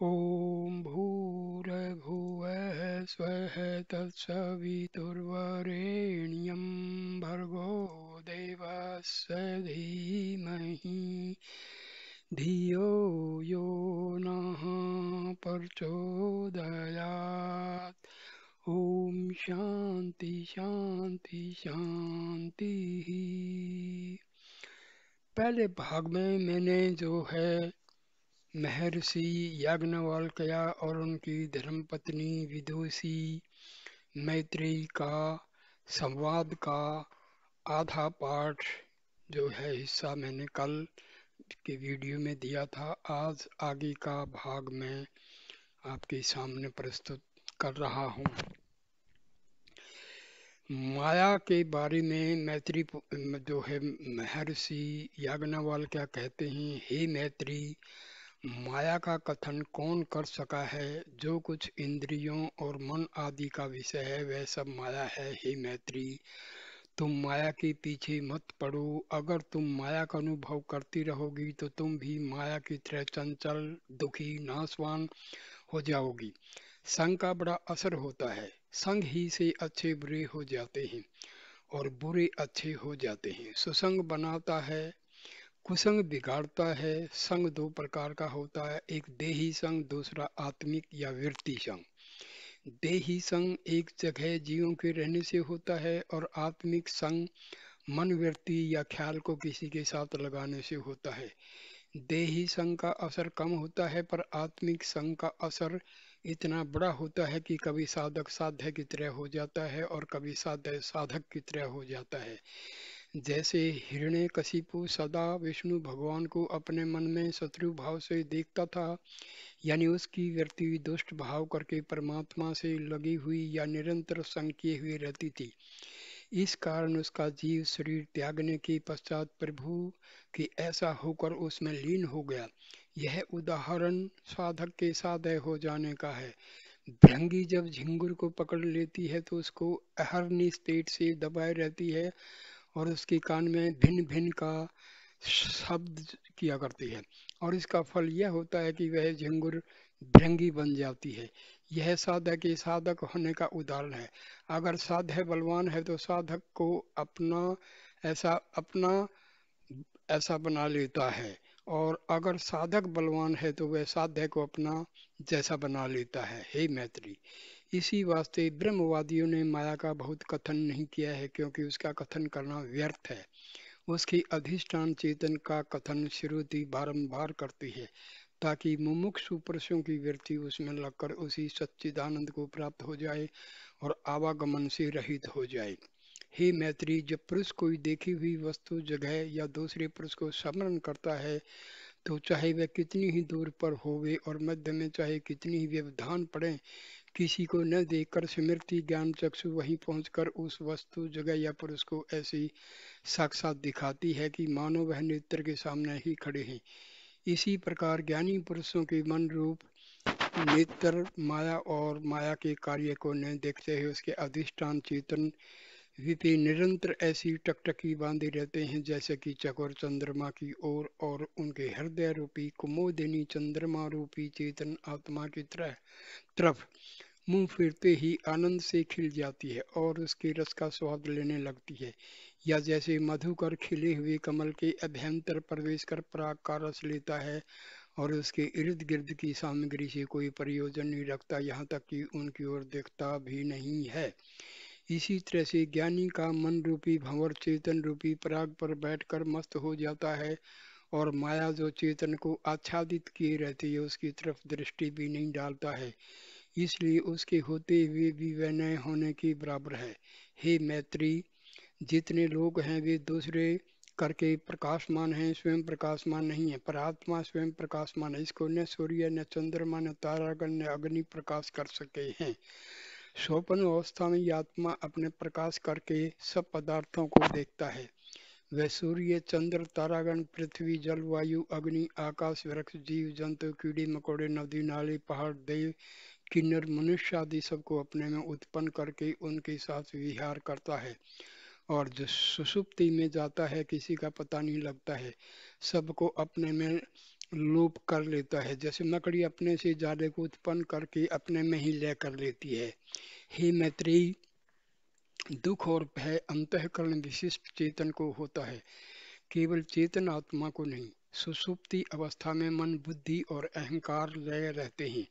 ॐ भूर्भुवः स्वः तत्सवितुर्वरेण्यं भर्गो देवस्य धीमहि धियो यो नः प्रचोदयात् ॐ शान्ति शान्ति शान्तिः पहले भाग में मैंने जो है महर्षि याज्ञवल्क्या और उनकी धर्मपत्नी विदुषी मैत्री का संवाद का आधा पाठ जो है हिस्सा मैंने कल के वीडियो में दिया था आज आगे का भाग मैं आपके सामने प्रस्तुत कर रहा हूँ माया के बारे में मैत्री जो है महर्षि याज्ञवल क्या कहते हैं हे मैत्री माया का कथन कौन कर सका है जो कुछ इंद्रियों और मन आदि का विषय है वह सब माया है हे मैत्री तुम माया के पीछे मत पड़ो अगर तुम माया का अनुभव करती रहोगी तो तुम भी माया की तरह चंचल दुखी नासवान हो जाओगी संघ का बड़ा असर होता है संग ही से अच्छे बुरे हो जाते हैं और बुरे अच्छे हो जाते हैं सुसंग बनाता है कुसंग बिगाड़ता है संग दो प्रकार का होता है एक देही संग दूसरा आत्मिक या वृत्ति संग देही संग एक जगह जीवों के रहने से होता है और आत्मिक संग मन वृत्ति या ख्याल को किसी के साथ लगाने से होता है देही संग का असर कम होता है पर आत्मिक संग का असर इतना बड़ा होता है कि कभी साधक साध्य की तरह हो जाता है और कभी साध्य साधक की तरह हो जाता है जैसे कशिपु सदा विष्णु भगवान को अपने मन में शत्रु भाव से देखता था यानी उसकी वृत्ति दुष्ट भाव करके परमात्मा से लगी हुई या निरंतर संग हुई हुए रहती थी इस कारण उसका जीव शरीर त्यागने के पश्चात प्रभु की ऐसा होकर उसमें लीन हो गया यह उदाहरण साधक के साधय हो जाने का है भृंगी जब झिंगुर को पकड़ लेती है तो उसको अहरनी स्टेट से दबाए रहती है और उसके कान में भिन्न भिन्न का शब्द किया करती है और इसका फल यह होता है कि वह झंगुर भृंगी बन जाती है यह साधक के साधक होने का उदाहरण है अगर साध्य बलवान है तो साधक को अपना ऐसा अपना ऐसा बना लेता है और अगर साधक बलवान है तो वह साध्य को अपना जैसा बना लेता है हे मैत्री इसी वास्ते ब्रह्मवादियों ने माया का बहुत कथन नहीं किया है क्योंकि उसका कथन करना व्यर्थ है उसकी अधिष्ठान चेतन का कथन श्रुति बारंबार करती है ताकि मुमुक्षु पुरुषों की वृत्ति उसमें लगकर उसी सच्चिदानंद को प्राप्त हो जाए और आवागमन से रहित हो जाए हे मैत्री जब पुरुष कोई देखी हुई वस्तु जगह या दूसरे पुरुष को स्मरण करता है तो चाहे वह कितनी ही दूर पर हो वे और मध्य में चाहे कितनी ही व्यवधान पड़े किसी को न देखकर स्मृति ज्ञान चक्षु वहीं पहुंचकर उस वस्तु जगह या पुरुष को ऐसी साक्षात दिखाती है कि मानो वह नेत्र के सामने ही खड़े हैं इसी प्रकार ज्ञानी पुरुषों के मन रूप नेत्र माया और माया के कार्य को न देखते हुए उसके अधिष्ठान चेतन विपिन निरंतर ऐसी टकटकी बांधे रहते हैं जैसे कि चकोर चंद्रमा की ओर और उनके हृदय रूपी कुमोदिनी चंद्रमा रूपी चेतन आत्मा की तरह तरफ मुंह फिरते ही आनंद से खिल जाती है और उसके रस का स्वाद लेने लगती है या जैसे मधुकर खिले हुए कमल के अभ्यंतर प्रवेश कर पराग का रस लेता है और उसके इर्द गिर्द की सामग्री से कोई प्रयोजन नहीं रखता यहाँ तक कि उनकी ओर देखता भी नहीं है इसी तरह से ज्ञानी का मन रूपी भंवर चेतन रूपी पराग पर बैठकर मस्त हो जाता है और माया जो चेतन को आच्छादित किए रहती है उसकी तरफ दृष्टि भी नहीं डालता है इसलिए उसके होते हुए भी वह नये होने के बराबर है हे मैत्री जितने लोग हैं वे दूसरे करके प्रकाशमान हैं स्वयं प्रकाशमान नहीं है पर आत्मा स्वयं प्रकाशमान है इसको न सूर्य न चंद्रमा न तारागण न अग्नि प्रकाश कर सके हैं स्वपन अवस्था में आत्मा अपने प्रकाश करके सब पदार्थों को देखता है वह सूर्य चंद्र तारागण पृथ्वी जल वायु अग्नि आकाश वृक्ष जीव जंतु कीड़े मकोड़े नदी नाली पहाड़ देव किन्नर मनुष्य आदि सबको अपने में उत्पन्न करके उनके साथ विहार करता है और जो सुसुप्ति में जाता है किसी का पता नहीं लगता है सबको अपने में लोप कर लेता है जैसे मकड़ी अपने से जाले को उत्पन्न करके अपने में ही लय कर लेती है हे मैत्री दुख और भय अंतकरण विशिष्ट चेतन को होता है केवल चेतन आत्मा को नहीं सुसुप्ति अवस्था में मन बुद्धि और अहंकार लय रहते हैं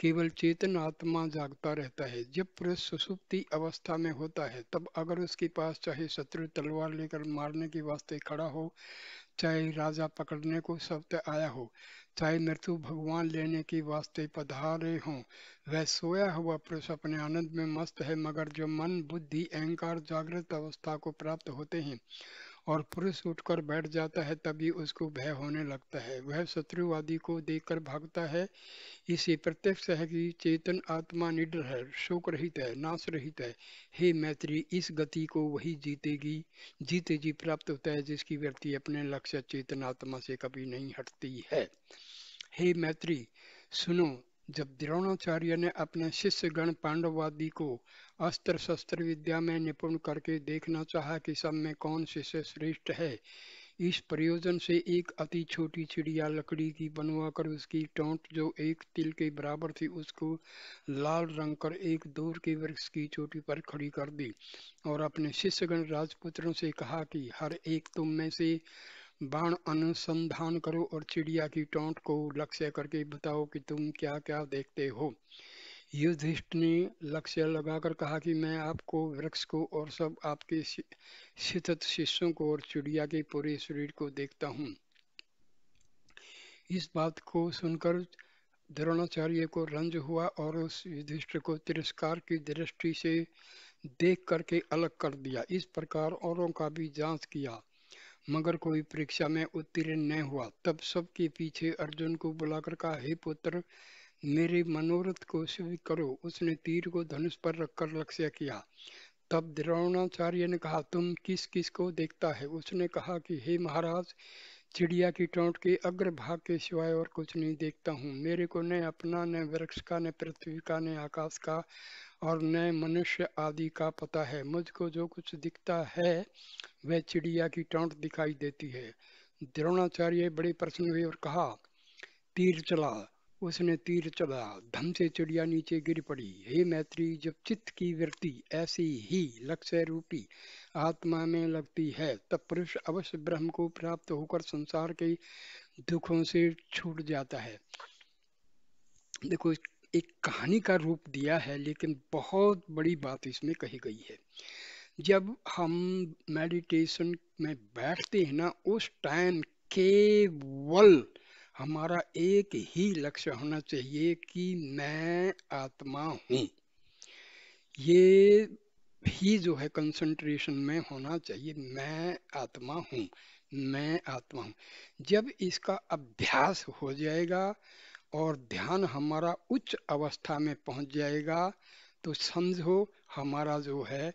केवल चेतन आत्मा जागता रहता है जब पुरुष सुसुप्ति अवस्था में होता है तब अगर उसके पास चाहे शत्रु तलवार लेकर मारने के वास्ते खड़ा हो चाहे राजा पकड़ने को सब आया हो चाहे मृत्यु भगवान लेने के वास्ते पधारे हों वह सोया हुआ पुरुष अपने आनंद में मस्त है मगर जो मन बुद्धि अहंकार जागृत अवस्था को प्राप्त होते हैं और पुरुष उठकर बैठ जाता है तभी उसको भय होने लगता है वह शत्रुवादी को देखकर भागता है इसी प्रत्यक्ष है कि चेतन आत्मा निडर है शोक रहित है नाश रहित है हे मैत्री इस गति को वही जीतेगी जीते जी प्राप्त होता है जिसकी व्यक्ति अपने लक्ष्य चेतन आत्मा से कभी नहीं हटती है हे मैत्री सुनो जब द्रोणाचार्य ने अपने शिष्य गण पांडववादी को अस्त्र शस्त्र विद्या में निपुण करके देखना चाहा कि सब में कौन शिष्य श्रेष्ठ है इस प्रयोजन से एक अति छोटी चिड़िया लकड़ी की बनवा कर उसकी टोंट जो एक तिल के बराबर थी उसको लाल रंग कर एक दूर के वृक्ष की चोटी पर खड़ी कर दी और अपने शिष्यगण राजपुत्रों से कहा कि हर एक तुम में से बाण अनुसंधान करो और चिड़िया की टोंट को लक्ष्य करके बताओ कि तुम क्या क्या देखते हो युधिष्ठ ने लक्ष्य लगाकर कहा कि मैं आपको वृक्ष को और सब आपके शितत शिष्यों को और चिड़िया के पूरे शरीर को देखता हूँ इस बात को सुनकर द्रोणाचार्य को रंज हुआ और उस युधिष्ठ को तिरस्कार की दृष्टि से देख करके अलग कर दिया इस प्रकार औरों का भी जांच किया मगर कोई परीक्षा में उत्तीर्ण न हुआ तब सबके पीछे अर्जुन को बुलाकर कहा हे पुत्र मेरे मनोरथ को स्वीकार करो उसने तीर को धनुष पर रखकर लक्ष्य किया तब द्रोणाचार्य ने कहा तुम किस किस को देखता है उसने कहा कि हे महाराज चिड़िया की टोंट के अग्रभाग के सिवाय और कुछ नहीं देखता हूँ मेरे को न अपना न वृक्ष का न पृथ्वी का न आकाश का और न मनुष्य आदि का पता है मुझको जो कुछ दिखता है वह चिड़िया की टोंट दिखाई देती है द्रोणाचार्य बड़े प्रसन्न हुए और कहा तीर चला उसने तीर चला धम से चिड़िया नीचे गिर पड़ी हे मैत्री जब चित्त की वृत्ति ऐसी ही लक्ष्य रूपी आत्मा में लगती है तब पुरुष अवश्य ब्रह्म को प्राप्त होकर संसार के दुखों से छूट जाता है देखो एक कहानी का रूप दिया है लेकिन बहुत बड़ी बात इसमें कही गई है जब हम मेडिटेशन में बैठते हैं ना उस टाइम केवल हमारा एक ही लक्ष्य होना चाहिए कि मैं आत्मा हूँ ये भी जो है कंसंट्रेशन में होना चाहिए मैं आत्मा हूँ मैं आत्मा हूँ जब इसका अभ्यास हो जाएगा और ध्यान हमारा उच्च अवस्था में पहुँच जाएगा तो समझो हमारा जो है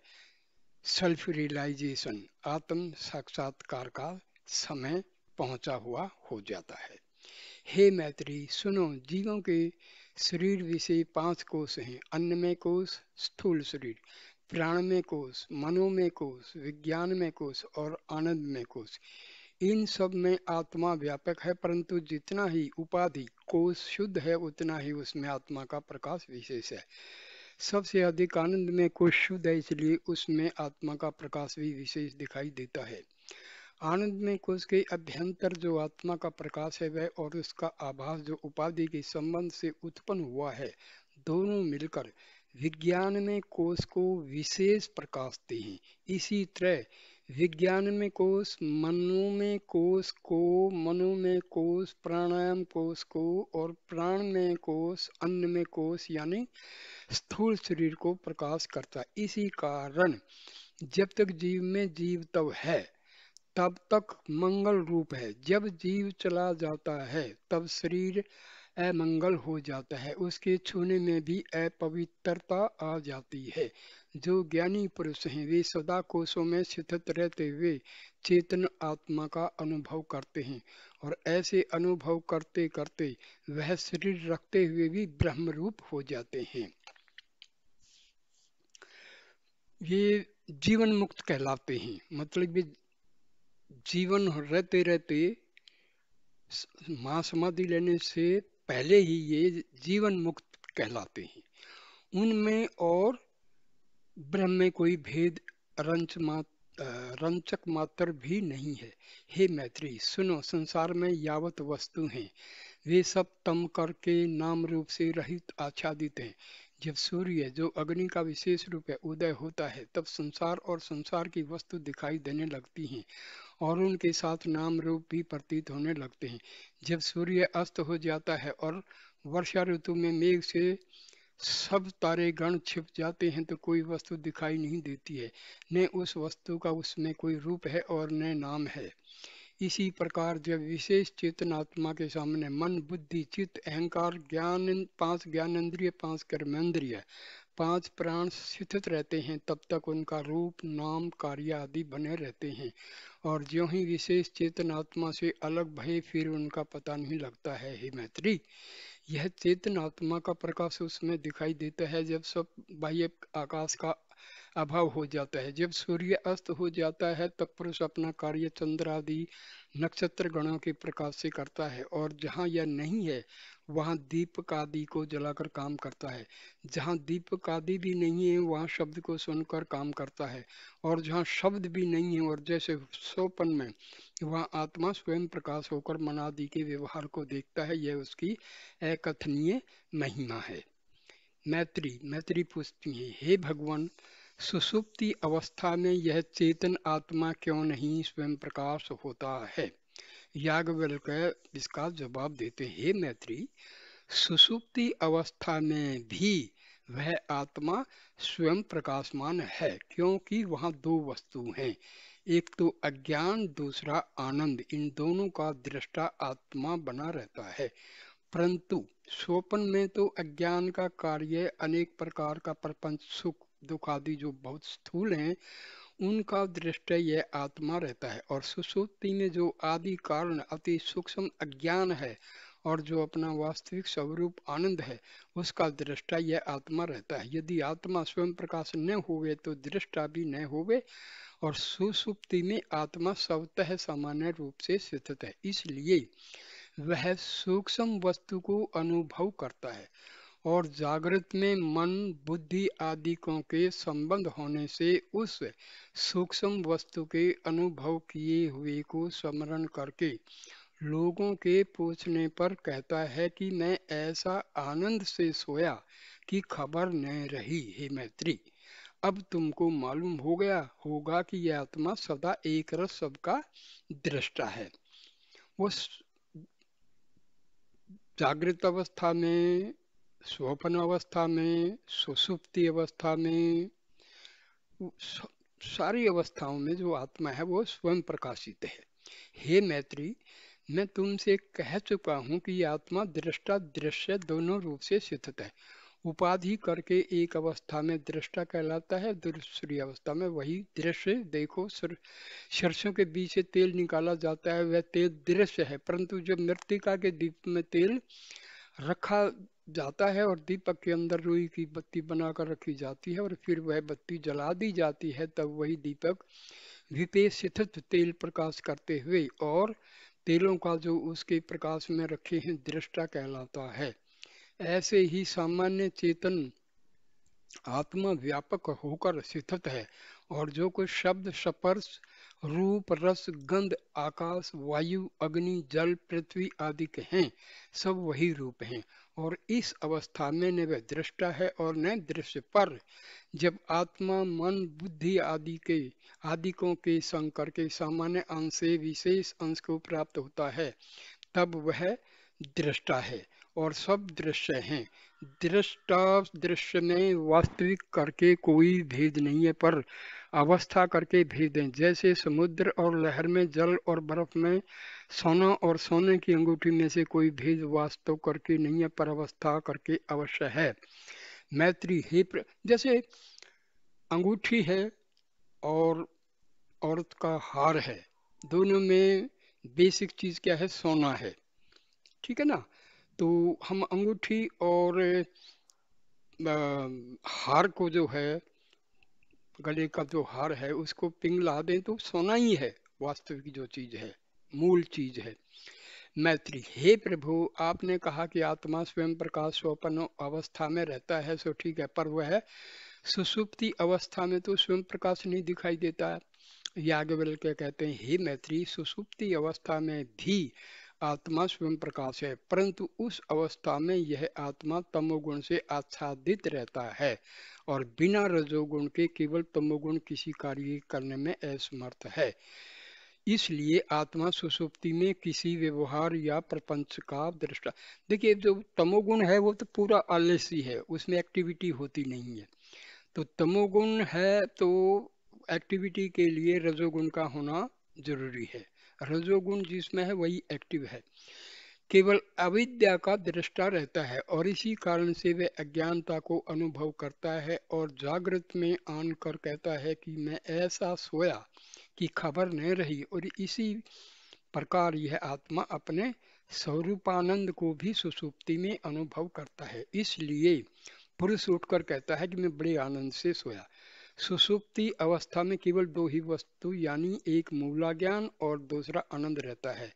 सेल्फ रियलाइजेशन आत्म साक्षात्कार का समय पहुंचा हुआ हो जाता है हे मैत्री सुनो जीवों के शरीर विषय पांच कोष हैं में कोष स्थूल शरीर प्राण में कोष मनोमय कोष में कोष और आनंद में कोष इन सब में आत्मा व्यापक है परंतु जितना ही उपाधि कोष शुद्ध है उतना ही उसमें आत्मा का प्रकाश विशेष है सबसे अधिक आनंद में कोष शुद्ध है इसलिए उसमें आत्मा का प्रकाश भी विशेष दिखाई देता है आनंद में कोश के अभ्यंतर जो आत्मा का प्रकाश है वह और उसका आभास जो उपाधि के संबंध से उत्पन्न हुआ है दोनों मिलकर विज्ञान में कोश को विशेष प्रकाश दे इसी तरह विज्ञान में कोश मनो में कोश को मनो में कोश प्राणायाम कोश को और प्राण में कोश अन्न में कोश यानी स्थूल शरीर को प्रकाश करता इसी कारण जब तक जीव में जीव तब है तब तक मंगल रूप है जब जीव चला जाता है तब शरीर अमंगल हो जाता है उसके छूने में भी अपवित्रता आ जाती है जो ज्ञानी पुरुष हैं वे सदा कोशों में स्थित रहते हुए चेतन आत्मा का अनुभव करते हैं और ऐसे अनुभव करते करते वह शरीर रखते हुए भी ब्रह्म रूप हो जाते हैं ये जीवन मुक्त कहलाते हैं मतलब जीवन रहते रहते समाधि लेने से पहले ही ये जीवन मुक्त कहलाते हैं उनमें और ब्रह्म में कोई भेद रंच मात रंचक मात्र भी नहीं है हे मैत्री सुनो संसार में यावत वस्तु हैं वे सब तम करके नाम रूप से रहित आच्छादित हैं जब सूर्य जो अग्नि का विशेष रूप है उदय होता है तब संसार और संसार की वस्तु दिखाई देने लगती हैं और उनके साथ नाम रूप भी प्रतीत होने लगते हैं जब सूर्य अस्त हो जाता है और वर्षा ऋतु में मेघ से सब तारे गण छिप जाते हैं तो कोई वस्तु दिखाई नहीं देती है न उस वस्तु का उसमें कोई रूप है और न नाम है इसी प्रकार जब विशेष चेतनात्मा के सामने मन बुद्धि चित्त अहंकार ज्ञान पांच ज्ञानेन्द्रिय पांच कर्मेंद्रिय पांच प्राण स्थित रहते हैं तब तक उनका रूप नाम कार्य आदि बने रहते हैं और ज्यों ही विशेष चेतनात्मा से अलग भय फिर उनका पता नहीं लगता है हे मैत्री यह चेतन आत्मा का प्रकाश उसमें दिखाई देता है जब सब बाह्य आकाश का अभाव हो जाता है जब सूर्य अस्त हो जाता है तब पुरुष अपना कार्य चंद्र आदि नक्षत्र गणों के प्रकाश से करता है और जहाँ यह नहीं है वहाँ दीपक आदि को जलाकर काम करता है जहाँ दीपक आदि भी नहीं है वहाँ शब्द को सुनकर काम करता है और जहाँ शब्द भी नहीं है और जैसे सोपन में वहाँ आत्मा स्वयं प्रकाश होकर मनादि के व्यवहार को देखता है यह उसकी अकथनीय महिमा है मैत्री मैत्री पूछती हैं हे भगवान सुसुप्ति अवस्था में यह चेतन आत्मा क्यों नहीं स्वयं प्रकाश होता है यागवल इसका जवाब देते हे मैत्री सुसुप्ति अवस्था में भी वह आत्मा स्वयं प्रकाशमान है क्योंकि वहाँ दो वस्तु हैं एक तो अज्ञान दूसरा आनंद इन दोनों का दृष्टा आत्मा बना रहता है परंतु स्वप्न में तो अज्ञान का कार्य अनेक प्रकार का प्रपंच सुख दुख आदि जो बहुत स्थूल हैं उनका दृष्ट यह आत्मा रहता है और सुसुप्ति में जो आदि कारण अति सूक्ष्म अज्ञान है और जो अपना वास्तविक स्वरूप आनंद है उसका दृष्टा यह आत्मा रहता है यदि आत्मा स्वयं प्रकाश न होवे तो दृष्टा भी न होवे और सुसुप्ति में आत्मा स्वतः सामान्य रूप से स्थित है इसलिए वह सूक्ष्म वस्तु को अनुभव करता है और जागृत में मन बुद्धि आदिकों के संबंध होने से उस सूक्ष्म वस्तु के अनुभव किए हुए को स्मरण करके लोगों के पूछने पर कहता है कि मैं ऐसा आनंद से सोया कि खबर न रही हे मैत्री अब तुमको मालूम हो गया होगा कि यह आत्मा सदा एक रस सबका दृष्टा है वो जागृत अवस्था में स्वप्न अवस्था में सुसुप्ति अवस्था में सारी अवस्थाओं में जो आत्मा है वो स्वयं प्रकाशित है हे मैत्री मैं तुमसे कह चुका हूँ कि आत्मा दृष्टा दृश्य दोनों रूप से स्थित है उपाधि करके एक अवस्था में दृष्टा कहलाता है दूसरी अवस्था में वही दृश्य देखो सरसों के बीच से तेल निकाला जाता है वह तेल दृश्य है परंतु जब मृतिका के दीप में तेल रखा जाता है और दीपक के अंदर रुई की बत्ती बनाकर रखी जाती है और फिर वह बत्ती जला दी जाती है तब वही दीपक विपेषित तेल प्रकाश करते हुए और तेलों का जो उसके प्रकाश में रखे हैं दृष्टा कहलाता है ऐसे ही सामान्य चेतन आत्मा व्यापक होकर स्थित है और जो कुछ शब्द स्पर्श रूप रस गंध आकाश वायु अग्नि जल पृथ्वी आदि के हैं सब वही रूप हैं और इस अवस्था में न वह दृष्टा है और न दृश्य पर जब आत्मा मन बुद्धि आदि के आदिकों के संकर के सामान्य अंश से विशेष अंश को प्राप्त होता है तब वह दृष्टा है और सब दृश्य हैं दृष्टा दृश्य में वास्तविक करके कोई भेद नहीं है पर अवस्था करके भेद है जैसे समुद्र और लहर में जल और बर्फ में सोना और सोने की अंगूठी में से कोई भेद वास्तव करके नहीं है पर अवस्था करके अवश्य है मैत्री हे जैसे अंगूठी है और औरत का हार है दोनों में बेसिक चीज क्या है सोना है ठीक है ना तो हम अंगूठी और हार को जो है गले का जो हार है उसको पिंग ला दें तो सोना ही है वास्तविक जो चीज है मूल चीज है मैत्री हे प्रभु आपने कहा कि आत्मा स्वयं प्रकाश स्वपन अवस्था में रहता है सो ठीक है पर वह सुसुप्ति अवस्था में तो स्वयं प्रकाश नहीं दिखाई देता है याज्ञवल के कहते हैं हे मैत्री सुसुप्ति अवस्था में भी आत्मा स्वयं प्रकाश है परंतु उस अवस्था में यह आत्मा तमोगुण से आच्छादित रहता है और बिना रजोगुण के केवल तमोगुण किसी कार्य करने में असमर्थ है इसलिए आत्मा सुसुप्ति में किसी व्यवहार या प्रपंच का दृष्टा देखिए जो तमोगुण है वो तो पूरा आलसी है उसमें एक्टिविटी होती नहीं है तो तमोगुण है तो एक्टिविटी के लिए रजोगुण का होना जरूरी है रजोगुण जिसमें है वही एक्टिव है केवल अविद्या का दृष्टा रहता है और इसी कारण से वह अज्ञानता को अनुभव करता है और जागृत में आन कर कहता है कि मैं ऐसा सोया कि खबर नहीं रही और इसी प्रकार यह आत्मा अपने स्वरूपानंद को भी सुसुप्ति में अनुभव करता है इसलिए पुरुष उठकर कहता है कि मैं बड़े आनंद से सोया सुसुप्ति अवस्था में केवल दो ही वस्तु यानी एक मूला ज्ञान और दूसरा आनंद रहता है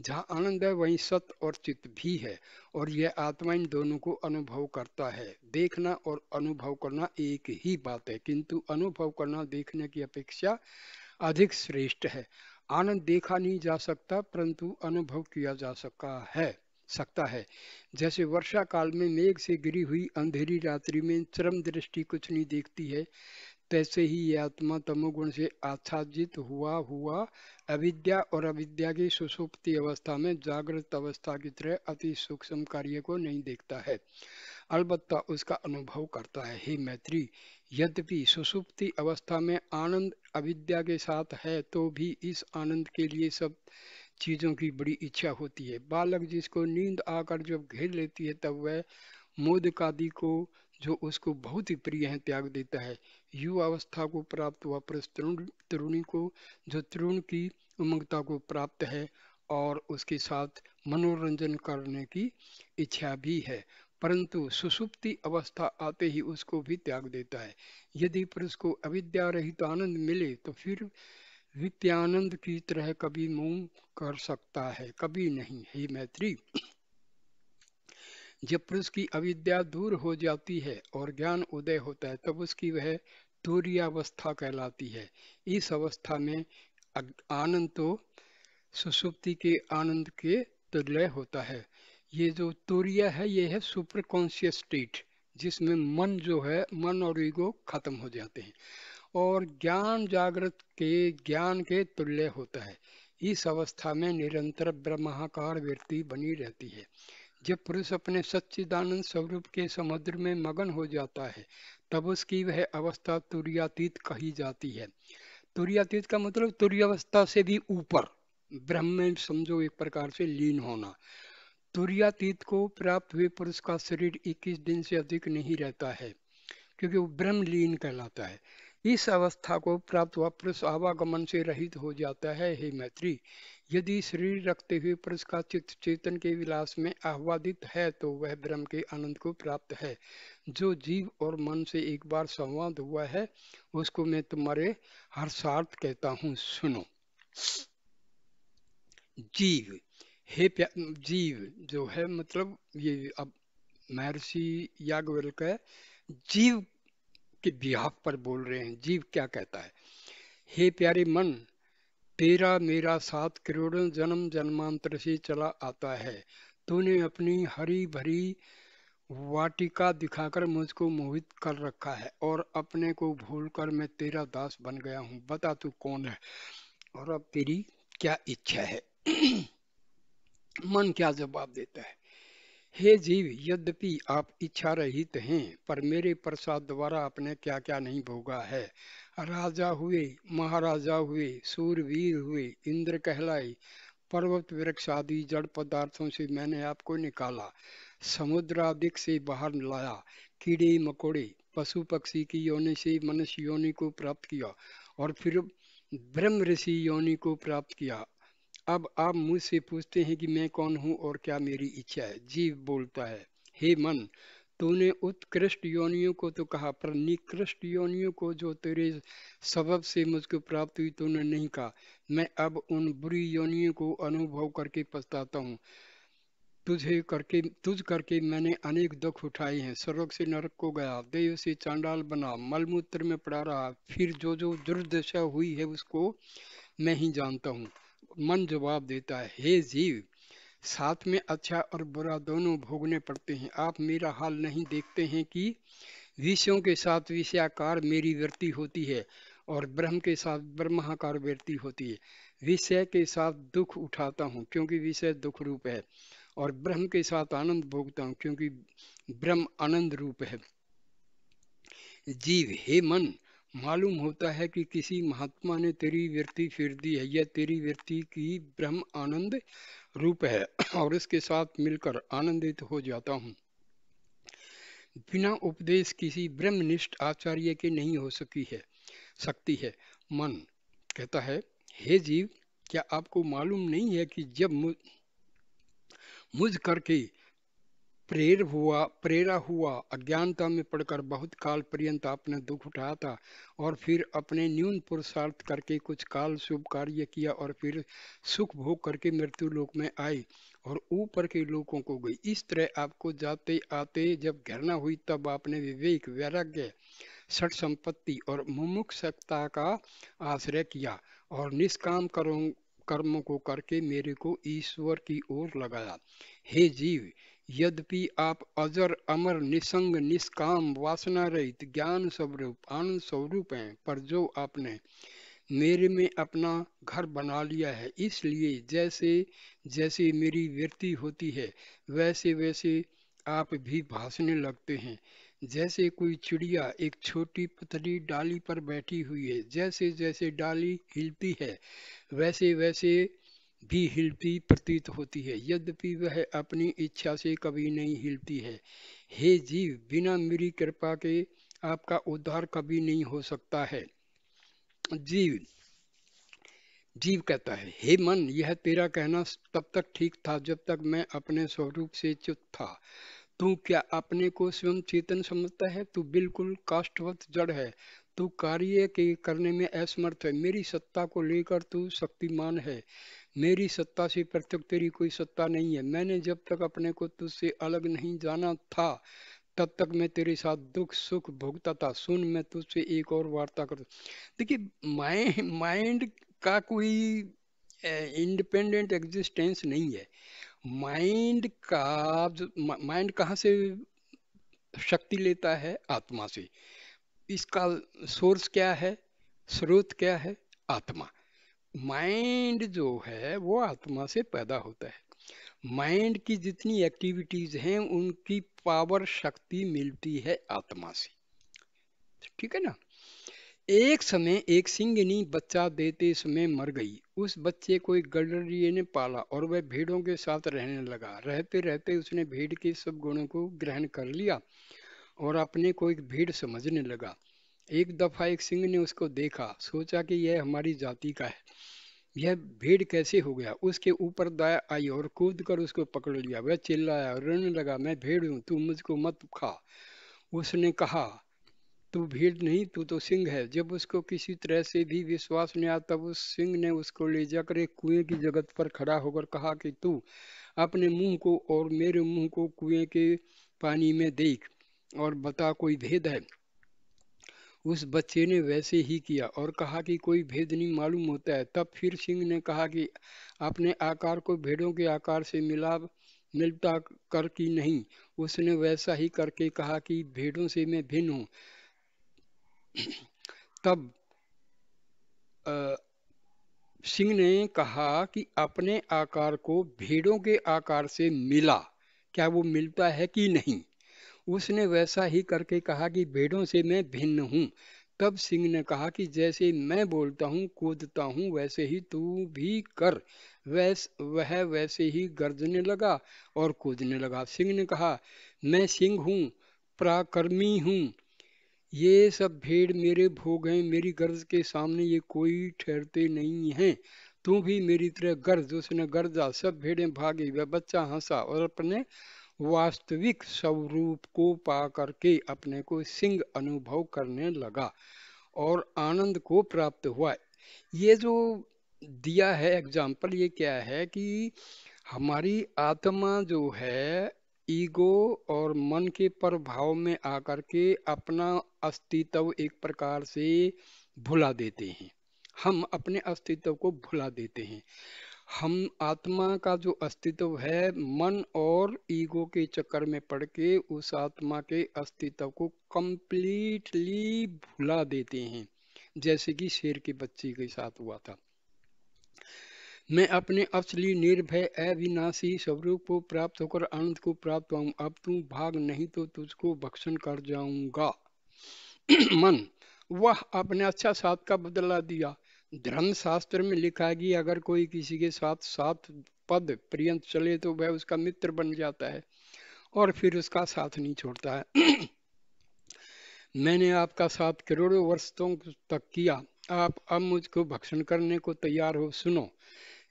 जहाँ आनंद है वहीं सत और चित्त भी है और यह आत्मा इन दोनों को अनुभव करता है देखना और अनुभव करना एक ही बात है किंतु अनुभव करना देखने की अपेक्षा अधिक श्रेष्ठ है आनंद देखा नहीं जा सकता परंतु अनुभव किया जा सका है सकता है जैसे वर्षा काल में मेघ से गिरी हुई अंधेरी रात्रि में चरम दृष्टि कुछ नहीं देखती है तैसे ही ये आत्मा तमोगुण से आच्छादित हुआ हुआ अविद्या और अविद्या की सुसुप्ति अवस्था में जागृत अवस्था की तरह अति सूक्ष्म कार्य को नहीं देखता है अलबत्ता उसका अनुभव करता है हे मैत्री यद्यपि सुसुप्ति अवस्था में आनंद अविद्या के साथ है तो भी इस आनंद के लिए सब चीज़ों की बड़ी इच्छा होती है बालक जिसको नींद आकर जब घेर लेती है तब वह मोदकादि को जो उसको बहुत ही प्रिय है त्याग देता है युवा अवस्था को प्राप्त हुआ पुरुष तरुण तरुणी को जो तरुण की उमंगता को प्राप्त है और उसके साथ मनोरंजन करने की इच्छा भी है परंतु सुसुप्ति अवस्था आते ही उसको भी त्याग देता है यदि पुरुष को अविद्या रहित आनंद मिले तो फिर आनंद की तरह कभी मोह कर सकता है कभी नहीं हे मैत्री जब पुरुष की अविद्या दूर हो जाती है और ज्ञान उदय होता है तब उसकी वह तुर्यावस्था कहलाती है इस अवस्था में आनंद तो सुसुप्ति के आनंद के तुल्य होता है ये जो तुरिया है ये है सुपर कॉन्शियस स्टेट जिसमें मन जो है मन और ईगो खत्म हो जाते हैं और ज्ञान जागृत के ज्ञान के तुल्य होता है इस अवस्था में निरंतर ब्रह्माकार वृत्ति बनी रहती है जब पुरुष अपने सच्चिदानंद स्वरूप के समुद्र में मगन हो जाता है तब उसकी वह अवस्था तुरियातीत कही जाती है तुरियातीत का मतलब तुर्यावस्था से भी ऊपर ब्रह्म में समझो एक प्रकार से लीन होना तुरियातीत को प्राप्त हुए पुरुष का शरीर 21 दिन से अधिक नहीं रहता है क्योंकि वो ब्रह्म लीन कहलाता है इस अवस्था को प्राप्त हुआ पुरुष आवागमन से रहित हो जाता है हे मैत्री यदि शरीर रखते हुए पुरुष का चित्त चेतन के विलास में आह्वादित है तो वह ब्रह्म के आनंद को प्राप्त है जो जीव और मन से एक बार संवाद हुआ है उसको मैं तुम्हारे हर्षार्थ कहता हूँ सुनो जीव हे जीव जो है मतलब ये अब महर्षि याज्ञवल्क जीव के बिहाफ पर बोल रहे हैं जीव क्या कहता है हे प्यारे मन तेरा मेरा साथ करोड़ों जन्म जन्मांतर से चला आता है तूने अपनी हरी भरी वाटिका दिखाकर मुझको मोहित कर रखा है और अपने को भूलकर मैं तेरा दास बन गया हूँ बता तू कौन है और अब तेरी क्या इच्छा है मन क्या जवाब देता है हे जीव यद्यपि आप इच्छा रहित हैं पर मेरे प्रसाद द्वारा आपने क्या क्या नहीं भोगा है राजा हुए महाराजा हुए सूरवीर हुए इंद्र कहलाए पर्वत वृक्ष आदि जड़ पदार्थों से मैंने आपको निकाला समुद्र आदि से बाहर लाया कीड़े मकोड़े पशु पक्षी की योनि से मनुष्य योनि को प्राप्त किया और फिर ब्रह्म ऋषि योनि को प्राप्त किया अब आप मुझसे पूछते हैं कि मैं कौन हूँ और क्या मेरी इच्छा है जीव बोलता है हे मन तूने उत्कृष्ट योनियों को तो कहा पर निकृष्ट योनियों को जो तेरे सबब से मुझको प्राप्त हुई तूने नहीं कहा मैं अब उन बुरी योनियों को अनुभव करके पछताता हूँ तुझे करके तुझ करके मैंने अनेक दुख उठाए हैं स्वर्ग से नरक को गया देव से चांडाल बना मलमूत्र में पड़ा रहा फिर जो जो दुर्दशा हुई है उसको मैं ही जानता हूँ मन जवाब देता है हे जीव साथ में अच्छा और बुरा दोनों भोगने पड़ते हैं आप मेरा हाल नहीं देखते हैं कि विषयों के साथ विषयाकार मेरी वृत्ति होती है और ब्रह्म के साथ ब्रह्माकार वृत्ति होती है विषय के साथ दुख उठाता हूँ क्योंकि विषय दुख रूप है और ब्रह्म के साथ आनंद भोगता हूँ क्योंकि ब्रह्म आनंद रूप है जीव हे मन मालूम होता है कि किसी महात्मा ने तेरी वृत्ति फिर दी है यह तेरी वृत्ति की ब्रह्म आनंद रूप है और इसके साथ मिलकर आनंदित हो जाता हूँ बिना उपदेश किसी ब्रह्मनिष्ठ आचार्य के नहीं हो सकी है सकती है मन कहता है हे जीव क्या आपको मालूम नहीं है कि जब मुझ मुझ करके प्रेर हुआ प्रेरा हुआ अज्ञानता में पड़कर बहुत काल पर्यंत आपने दुख उठाया था और फिर अपने न्यून पुरुषार्थ करके कुछ काल शुभ कार्य किया और फिर सुख भोग करके मृत्यु लोक में आए और ऊपर के लोगों को गई इस तरह आपको जाते आते जब घृणा हुई तब आपने विवेक वैराग्य सठ संपत्ति और मुमुख सत्ता का आश्रय किया और निष्काम करो कर्मों को करके मेरे को ईश्वर की ओर लगाया हे जीव यद्यपि आप अजर अमर निसंग निष्काम वासना रहित ज्ञान स्वरूप आनंद स्वरूप हैं पर जो आपने मेरे में अपना घर बना लिया है इसलिए जैसे जैसे मेरी वृत्ति होती है वैसे वैसे आप भी भासने लगते हैं जैसे कोई चिड़िया एक छोटी पतली डाली पर बैठी हुई है जैसे जैसे डाली हिलती है वैसे वैसे भी हिलती प्रतीत होती है यद्यपि वह अपनी इच्छा से कभी नहीं हिलती है हे जीव बिना मेरी कृपा के आपका उद्धार कभी नहीं हो सकता है जीव जीव कहता है हे मन यह तेरा कहना तब तक ठीक था जब तक मैं अपने स्वरूप से चुत था तू क्या अपने को स्वयं चेतन समझता है तू बिल्कुल काष्ठवत जड़ है तू कार्य के करने में असमर्थ है मेरी सत्ता को लेकर तू शक्तिमान है मेरी सत्ता से पृथक तेरी कोई सत्ता नहीं है मैंने जब तक अपने को तुझसे अलग नहीं जाना था तब तक मैं तेरे साथ दुख सुख भोगता था सुन मैं तुझसे एक और वार्ता कर देखिए माइंड का कोई इंडिपेंडेंट एग्जिस्टेंस नहीं है माइंड का माइंड कहाँ से शक्ति लेता है आत्मा से इसका सोर्स क्या है स्रोत क्या है आत्मा माइंड जो है वो आत्मा से पैदा होता है माइंड की जितनी एक्टिविटीज हैं उनकी पावर शक्ति मिलती है आत्मा से ठीक है ना एक समय एक सिंगनी बच्चा देते समय मर गई उस बच्चे को एक गडरिए ने पाला और वह भेड़ों के साथ रहने लगा रहते रहते उसने भेड़ के सब गुणों को ग्रहण कर लिया और अपने को एक भेड़ समझने लगा एक दफा एक सिंह ने उसको देखा सोचा कि यह हमारी जाति का है यह भीड़ कैसे हो गया उसके ऊपर दया आई और कूद कर उसको पकड़ लिया वह चिल्लाया रोने लगा मैं भेड़ हूँ तू मुझको मत खा उसने कहा तू भीड़ नहीं तू तो सिंह है जब उसको किसी तरह से भी विश्वास नहीं आया तब उस सिंह ने उसको ले जाकर एक कुएं की जगत पर खड़ा होकर कहा कि तू अपने मुंह को और मेरे मुंह को कुएं के पानी में देख और बता कोई भेद है उस बच्चे ने वैसे ही किया और कहा कि कोई भेद नहीं मालूम होता है तब फिर सिंह ने कहा कि आपने आकार को भेड़ों के आकार से मिला मिलता कर कि नहीं उसने वैसा ही करके कहा कि भेड़ों से मैं भिन्न हूँ तब सिंह ने कहा कि अपने आकार को भेड़ों के आकार से मिला क्या वो मिलता है कि नहीं उसने वैसा ही करके कहा कि भेड़ों से मैं भिन्न हूँ तब सिंह ने कहा कि जैसे मैं बोलता हूँ कूदता हूँ वैसे ही तू भी कर वैस वह वैसे ही गर्जने लगा और कूदने लगा सिंह ने कहा मैं सिंह हूँ प्राकर्मी हूँ ये सब भेड़ मेरे भोग हैं मेरी गर्ज के सामने ये कोई ठहरते नहीं हैं तू भी मेरी तरह गर्ज उसने गर्जा सब भेड़ें भागी वह बच्चा हंसा और अपने वास्तविक स्वरूप को पा करके अपने को सिंह अनुभव करने लगा और आनंद को प्राप्त हुआ ये जो दिया है एग्जाम्पल ये क्या है कि हमारी आत्मा जो है ईगो और मन के प्रभाव में आकर के अपना अस्तित्व एक प्रकार से भुला देते हैं हम अपने अस्तित्व को भुला देते हैं हम आत्मा का जो अस्तित्व है मन और ईगो के चक्कर में पड़ के उस आत्मा के अस्तित्व को कंप्लीटली भुला देते हैं जैसे कि शेर के बच्चे के साथ हुआ था मैं अपने असली निर्भय अविनाशी स्वरूप को प्राप्त होकर आनंद को प्राप्त हो अब तू भाग नहीं तो तुझको भक्षण कर जाऊंगा मन वह अपने अच्छा साथ का बदला दिया धर्म शास्त्र में लिखा है कि अगर कोई किसी के साथ सात पद पर्यंत चले तो वह उसका मित्र बन जाता है और फिर उसका साथ नहीं छोड़ता है मैंने आपका साथ करोड़ों वर्षों तक किया आप अब मुझको भक्षण करने को तैयार हो सुनो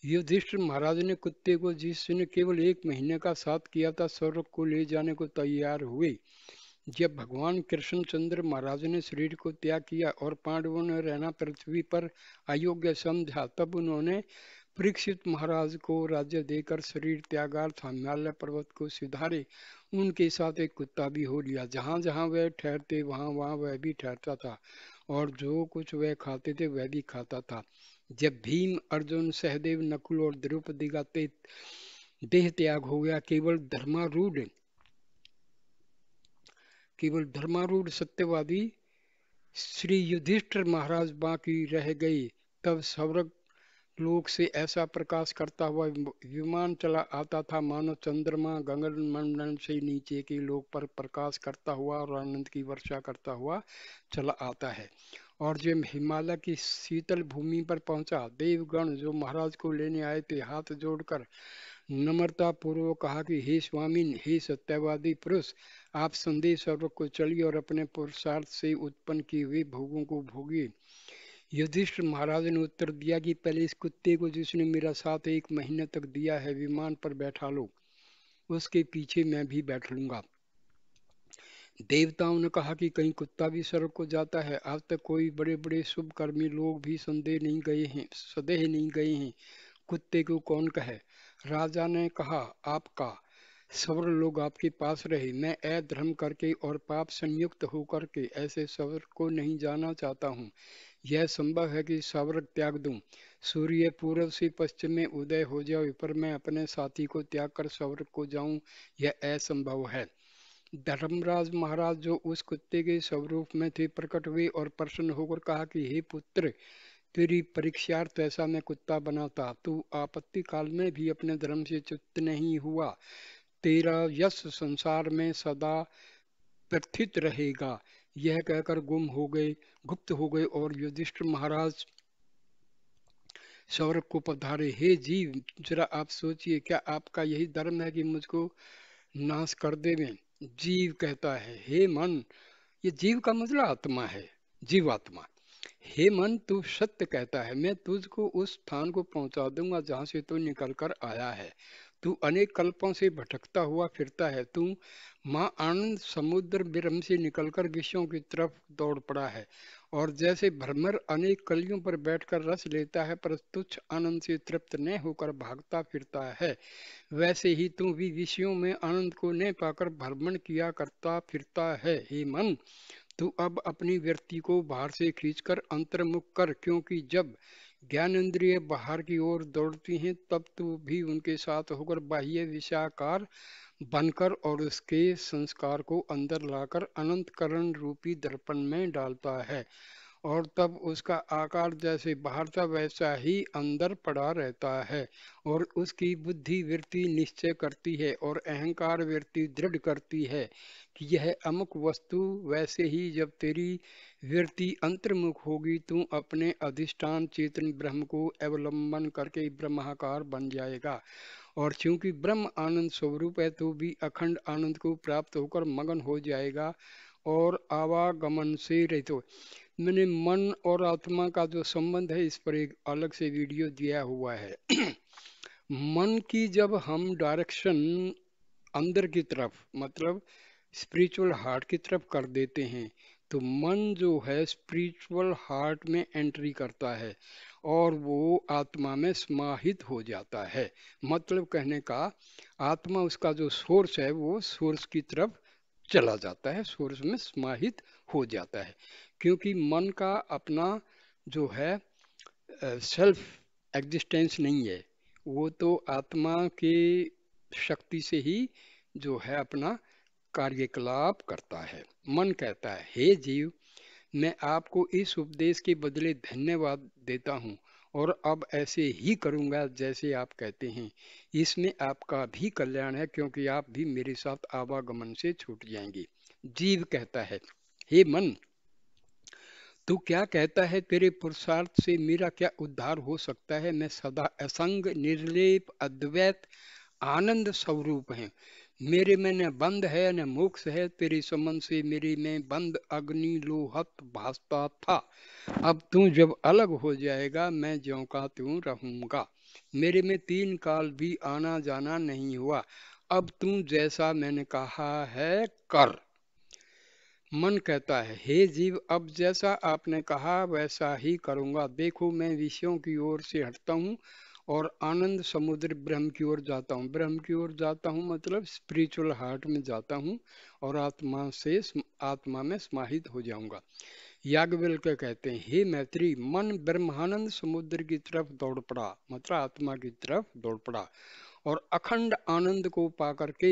युधिष्ठ महाराज ने कुत्ते को जिसने केवल एक महीने का साथ किया था स्वर्ग को ले जाने को तैयार हुए जब भगवान कृष्णचंद्र महाराज ने शरीर को त्याग किया और पांडवों ने रहना पृथ्वी पर अयोग्य समझा तब उन्होंने परीक्षित महाराज को राज्य देकर शरीर त्यागार्थ हिमालय पर्वत को सुधारे उनके साथ एक कुत्ता भी हो लिया जहाँ जहाँ वह ठहरते वहाँ वहाँ वह भी ठहरता था और जो कुछ वह खाते थे वह भी खाता था जब भीम अर्जुन सहदेव नकुल और द्रौपदी का देह त्याग हो गया केवल धर्मारूढ़ केवल धर्मारूढ़ सत्यवादी श्री युधिष्ठिर महाराज बाकी रह गए तब स्वर्ग लोक से ऐसा प्रकाश करता हुआ विमान चला आता था मानो चंद्रमा गगन मंडल से नीचे के लोक पर प्रकाश करता हुआ और आनंद की वर्षा करता हुआ चला आता है और जब हिमालय की शीतल भूमि पर पहुंचा देवगण जो महाराज को लेने आए थे हाथ जोड़कर नम्रता पूर्वक कहा कि हे स्वामी हे सत्यवादी पुरुष आप संदेश सर्व को चलिए और अपने पुरुषार्थ से उत्पन्न किए हुए भोगों को भोगिए युधिष्ठ महाराज ने उत्तर दिया कि पहले इस कुत्ते को जिसने मेरा साथ एक महीने तक दिया है विमान पर बैठा लो उसके पीछे मैं भी बैठ लूंगा देवताओं ने कहा कि कहीं कुत्ता भी स्वर्ग को जाता है अब तक कोई बड़े बड़े शुभकर्मी लोग भी संदेह नहीं गए हैं सदेह नहीं गए हैं कुत्ते को कौन कहे राजा ने कहा आपका सवर लोग आपके पास रहे मैं अधर्म करके और पाप संयुक्त होकर के ऐसे सवर को नहीं जाना चाहता हूँ यह संभव है कि सवर त्याग दूं सूर्य पूर्व से पश्चिम में उदय हो जाए पर मैं अपने साथी को त्याग कर सवर को जाऊं यह असंभव है धर्मराज महाराज जो उस कुत्ते के स्वरूप में थे प्रकट हुए और प्रसन्न होकर कहा कि हे पुत्र तेरी परीक्षार्थ ऐसा मैं कुत्ता बनाता तू आपत्ति काल में भी अपने धर्म से चुत नहीं हुआ तेरा यश संसार में सदा प्रथित रहेगा यह कहकर गुम हो गए गुप्त हो गए और युधिष्ठ महाराज सौरभ को पधारे हे जीव जरा आप सोचिए क्या आपका यही धर्म है कि मुझको नाश कर देवे जीव कहता है हे मन ये जीव का मतलब आत्मा है जीवात्मा हे मन तू सत्य कहता है मैं तुझको उस स्थान को पहुंचा दूंगा जहां से तू निकल कर आया है तू अनेक कल्पों से भटकता हुआ फिरता है तू माँ आनंद समुद्र ब्रह्म से निकलकर विषयों की तरफ दौड़ पड़ा है और जैसे भ्रमर अनेक कलियों पर बैठकर रस लेता है पर तुच्छ आनंद से तृप्त न होकर भागता फिरता है वैसे ही तू भी विषयों में आनंद को न पाकर भ्रमण किया करता फिरता है हे मन तू अब अपनी व्यक्ति को बाहर से खींचकर अंतर्मुख कर क्योंकि जब ज्ञानेन्द्रिय बाहर की ओर दौड़ती हैं तब तू भी उनके साथ होकर बाह्य विषाकार बनकर और उसके संस्कार को अंदर लाकर अनंत करण रूपी दर्पण में डालता है और तब उसका आकार जैसे बाहर था वैसा ही अंदर पड़ा रहता है और उसकी बुद्धि वृत्ति निश्चय करती है और अहंकार वृत्ति दृढ़ करती है कि यह अमुक वस्तु वैसे ही जब तेरी वृत्ति अंतर्मुख होगी तो अपने अधिष्ठान चेतन ब्रह्म को अवलंबन करके ब्रह्माकार बन जाएगा और चूंकि ब्रह्म आनंद स्वरूप है तो भी अखंड आनंद को प्राप्त होकर मगन हो जाएगा और आवागमन से रहित हो मैंने मन और आत्मा का जो संबंध है इस पर एक अलग से वीडियो दिया हुआ है मन की जब हम डायरेक्शन अंदर की तरफ मतलब स्पिरिचुअल हार्ट की तरफ कर देते हैं तो मन जो है स्पिरिचुअल हार्ट में एंट्री करता है और वो आत्मा में समाहित हो जाता है मतलब कहने का आत्मा उसका जो सोर्स है वो सोर्स की तरफ चला जाता है सूर्य में समाहित हो जाता है क्योंकि मन का अपना जो है सेल्फ एग्जिस्टेंस नहीं है वो तो आत्मा के शक्ति से ही जो है अपना कार्यकलाप करता है मन कहता है हे जीव मैं आपको इस उपदेश के बदले धन्यवाद देता हूँ और अब ऐसे ही करूंगा जैसे आप कहते हैं इसमें आपका भी कल्याण है क्योंकि आप भी मेरे साथ आवागमन से छूट जाएंगे जीव कहता है हे मन तू क्या कहता है तेरे पुरुषार्थ से मेरा क्या उद्धार हो सकता है मैं सदा असंग निर्लेप अद्वैत आनंद स्वरूप है मेरे में न बंद है न मोक्ष है तेरे समन से मेरे में बंद अग्नि लोहत भासता था अब तू जब अलग हो जाएगा मैं ज्यो का त्यों रहूंगा मेरे में तीन काल भी आना जाना नहीं हुआ अब तू जैसा मैंने कहा है कर मन कहता है हे जीव अब जैसा आपने कहा वैसा ही करूंगा देखो मैं विषयों की ओर से हटता हूँ और आनंद समुद्र ब्रह्म की ओर जाता हूँ ब्रह्म की ओर जाता हूँ मतलब स्पिरिचुअल हार्ट में जाता हूँ और आत्मा से आत्मा में समाहित हो जाऊंगा याग्ञवल का कहते हैं हे मैत्री मन ब्रह्मानंद समुद्र की तरफ दौड़ पड़ा मतलब आत्मा की तरफ दौड़ पड़ा और अखंड आनंद को पा करके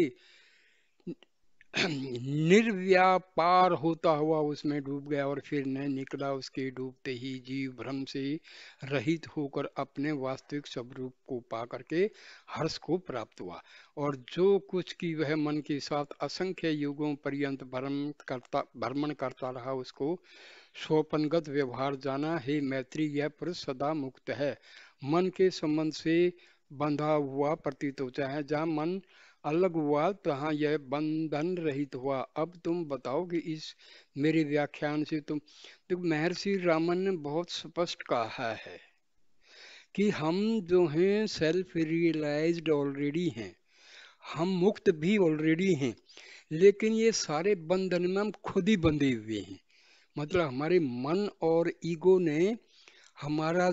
निर्व्यापार होता हुआ उसमें डूब गया और फिर न निकला उसके डूबते ही जीव भ्रम से रहित होकर अपने वास्तविक स्वरूप को पा करके हर्ष को प्राप्त हुआ और जो कुछ की वह मन के साथ असंख्य युगों पर्यंत भ्रम करता भ्रमण करता रहा उसको स्वपनगत व्यवहार जाना हे मैत्री यह पुरुष सदा मुक्त है मन के संबंध से बंधा हुआ प्रतीत होता है जहाँ मन अलग हुआ तहाँ यह बंधन रहित हुआ अब तुम बताओ कि इस मेरे व्याख्यान से तुम तो महर्षि रामन ने बहुत स्पष्ट कहा है कि हम जो हैं सेल्फ रियलाइज्ड ऑलरेडी हैं हम मुक्त भी ऑलरेडी हैं लेकिन ये सारे बंधन में हम खुद ही बंधे हुए हैं मतलब हमारे मन और ईगो ने हमारा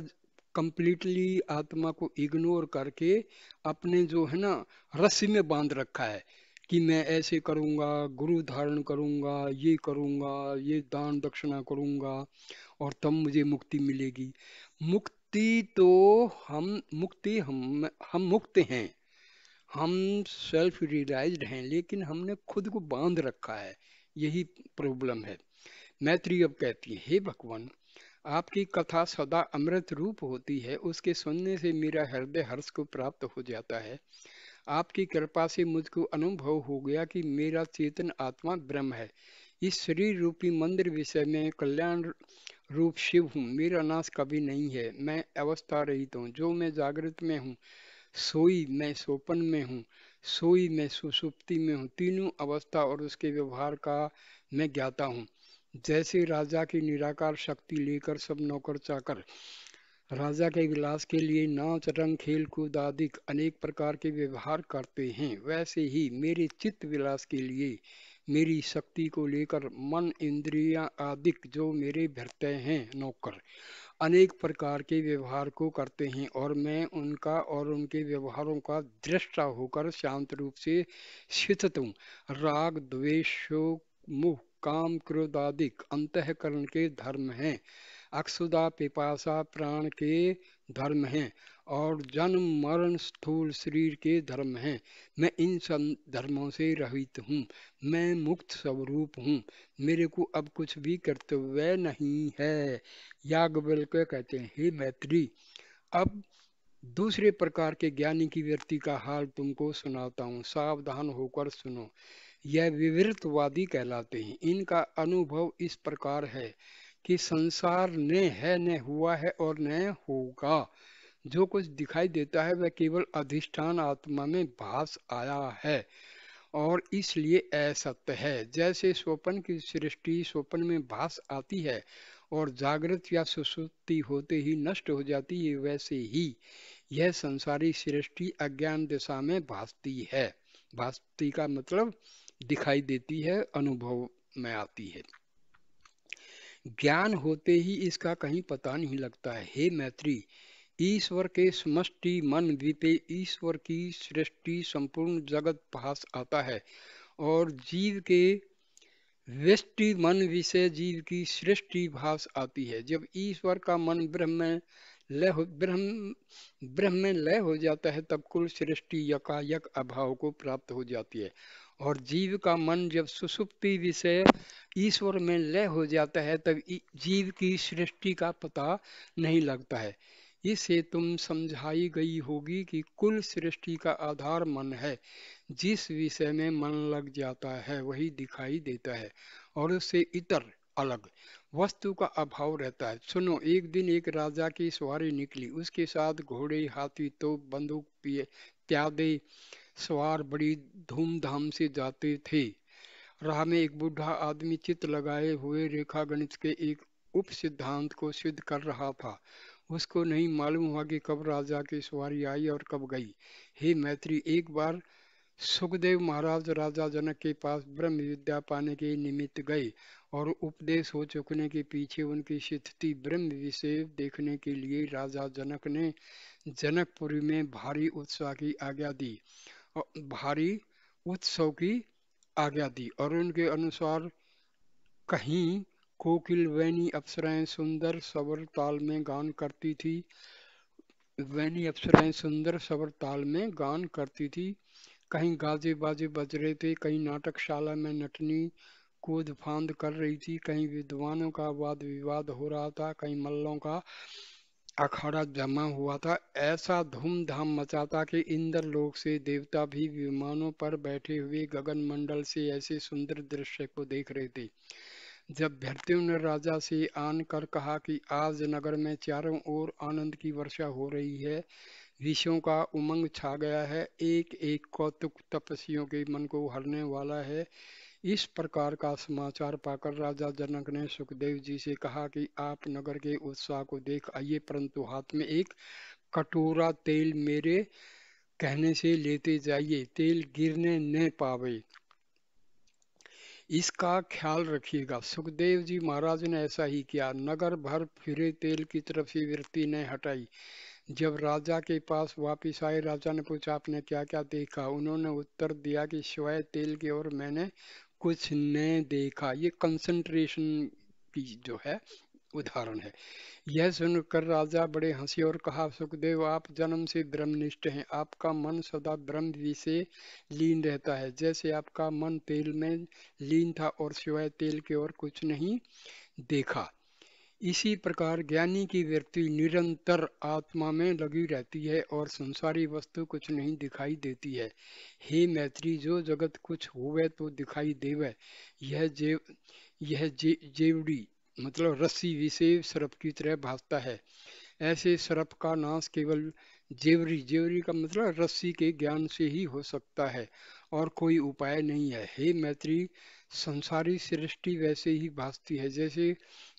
कंप्लीटली आत्मा को इग्नोर करके अपने जो है ना रस्सी में बांध रखा है कि मैं ऐसे करूँगा गुरु धारण करूँगा ये करूँगा ये दान दक्षिणा करूँगा और तब मुझे मुक्ति मिलेगी मुक्ति तो हम मुक्ति हम हम मुक्त हैं हम सेल्फ रियलाइज्ड हैं लेकिन हमने खुद को बांध रखा है यही प्रॉब्लम है मैत्री अब कहती है हे भगवान आपकी कथा सदा अमृत रूप होती है उसके सुनने से मेरा हृदय हर्ष को प्राप्त हो जाता है आपकी कृपा से मुझको अनुभव हो गया कि मेरा चेतन आत्मा ब्रह्म है इस शरीर रूपी मंदिर विषय में कल्याण रूप शिव हूँ मेरा नाश कभी नहीं है मैं अवस्था रहित हूँ जो मैं जागृत में हूँ सोई मैं सोपन में हूँ सोई मैं सुसुप्ति में हूँ तीनों अवस्था और उसके व्यवहार का मैं ज्ञाता हूँ जैसे राजा की निराकार शक्ति लेकर सब नौकर चाकर राजा के विलास के लिए नाच रंग खेल कूद आदि अनेक प्रकार के व्यवहार करते हैं वैसे ही मेरे चित्त विलास के लिए मेरी शक्ति को लेकर मन इंद्रिया आदि जो मेरे भरते हैं नौकर अनेक प्रकार के व्यवहार को करते हैं और मैं उनका और उनके व्यवहारों का दृष्टा होकर शांत रूप से स्थित हूँ राग द्वेष मुख काम क्रोधादिक अंतकरण के धर्म हैं अक्षुदा पिपासा प्राण के धर्म हैं और जन्म मरण स्थूल शरीर के धर्म हैं मैं इन सब धर्मों से रहित हूँ मैं मुक्त स्वरूप हूँ मेरे को अब कुछ भी कर्तव्य नहीं है याज्ञवल के कहते हैं हे मैत्री अब दूसरे प्रकार के ज्ञानी की व्यक्ति का हाल तुमको सुनाता हूँ सावधान होकर सुनो यह विवृतवादी कहलाते हैं इनका अनुभव इस प्रकार है कि संसार न है न हुआ है और न होगा जो कुछ दिखाई देता है वह केवल अधिष्ठान आत्मा में भास आया है और इसलिए असत्य है जैसे स्वप्न की सृष्टि स्वप्न में भास आती है और जागृत या सुसुप्ति होते ही नष्ट हो जाती है वैसे ही यह संसारी सृष्टि अज्ञान दिशा में भासती है भासती का मतलब दिखाई देती है अनुभव में आती है ज्ञान होते ही इसका कहीं पता नहीं लगता है हे मैत्री ईश्वर के समष्टि मन बीते ईश्वर की सृष्टि संपूर्ण जगत पास आता है और जीव के वृष्टि मन विषय जीव की सृष्टि भास आती है जब ईश्वर का मन ब्रह्म में लय हो ब्रह्म ब्रह्म में लय हो जाता है तब कुल सृष्टि यकायक अभाव को प्राप्त हो जाती है और जीव का मन जब सुसुप्ति विषय ईश्वर में लय हो जाता है तब जीव की सृष्टि का पता नहीं लगता है इसे तुम समझाई गई होगी कि कुल सृष्टि का आधार मन है जिस विषय में मन लग जाता है वही दिखाई देता है और उससे इतर अलग वस्तु का अभाव रहता है सुनो एक दिन एक राजा की सवारी निकली उसके साथ घोड़े हाथी तो बंदूक पिए प्यादे सवार बड़ी धूमधाम से जाते थे राह में एक बूढ़ा आदमी चित लगाए हुए रेखा गणित के एक उप सिद्धांत को सिद्ध कर रहा था उसको नहीं मालूम हुआ कि कब राजा की सवारी आई और कब गई हे मैत्री एक बार सुखदेव महाराज राजा जनक के पास ब्रह्म विद्या पाने के निमित्त गए और उपदेश हो चुकने के पीछे उनकी स्थिति ब्रह्म विषय देखने के लिए राजा जनक ने जनकपुरी में भारी उत्साह की आज्ञा दी भारी उत्सव की आज्ञा दी और उनके अनुसार कहीं कोकिल वैनी अप्सराएं सुंदर सबर ताल में गान करती थी वैनी अप्सराएं सुंदर सबर ताल में गान करती थी कहीं गाजे बाजे बज रहे थे कहीं नाटकशाला में नटनी कूद फांद कर रही थी कहीं विद्वानों का वाद विवाद हो रहा था कहीं मल्लों का अखाड़ा जमा हुआ था ऐसा धूमधाम मचा था कि इंद्र लोक से देवता भी विमानों पर बैठे हुए गगन मंडल से ऐसे सुंदर दृश्य को देख रहे थे जब भर्तियों ने राजा से आन कर कहा कि आज नगर में चारों ओर आनंद की वर्षा हो रही है ऋषियों का उमंग छा गया है एक एक कौतुक तपस्वियों के मन को हरने वाला है इस प्रकार का समाचार पाकर राजा जनक ने सुखदेव जी से कहा कि आप नगर के उत्साह को देख आइए परंतु हाथ में एक कटोरा तेल मेरे कहने से लेते जाइए तेल गिरने न पावे इसका ख्याल रखिएगा सुखदेव जी महाराज ने ऐसा ही किया नगर भर फिरे तेल की तरफ से वृत्ति ने हटाई जब राजा के पास वापिस आए राजा ने पूछा आपने क्या क्या देखा उन्होंने उत्तर दिया कि शिवाय तेल की ओर मैंने कुछ न देखा ये कंसंट्रेशन की जो है उदाहरण है यह सुनकर राजा बड़े हंसे और कहा सुखदेव आप जन्म से ब्रह्मनिष्ठ हैं आपका मन सदा ब्रह्म से लीन रहता है जैसे आपका मन तेल में लीन था और सिवाय तेल के और कुछ नहीं देखा इसी प्रकार ज्ञानी की वृत्ति निरंतर आत्मा में लगी रहती है और संसारी वस्तु कुछ नहीं दिखाई देती है हे मैत्री जो जगत कुछ होवे तो दिखाई देवे यह जेव यह जे, जेवड़ी मतलब रस्सी विशेष सर्प की तरह भासता है ऐसे सर्प का नाश केवल जेवरी जेवरी का मतलब रस्सी के ज्ञान से ही हो सकता है और कोई उपाय नहीं है हे मैत्री संसारी सृष्टि वैसे ही भासती है जैसे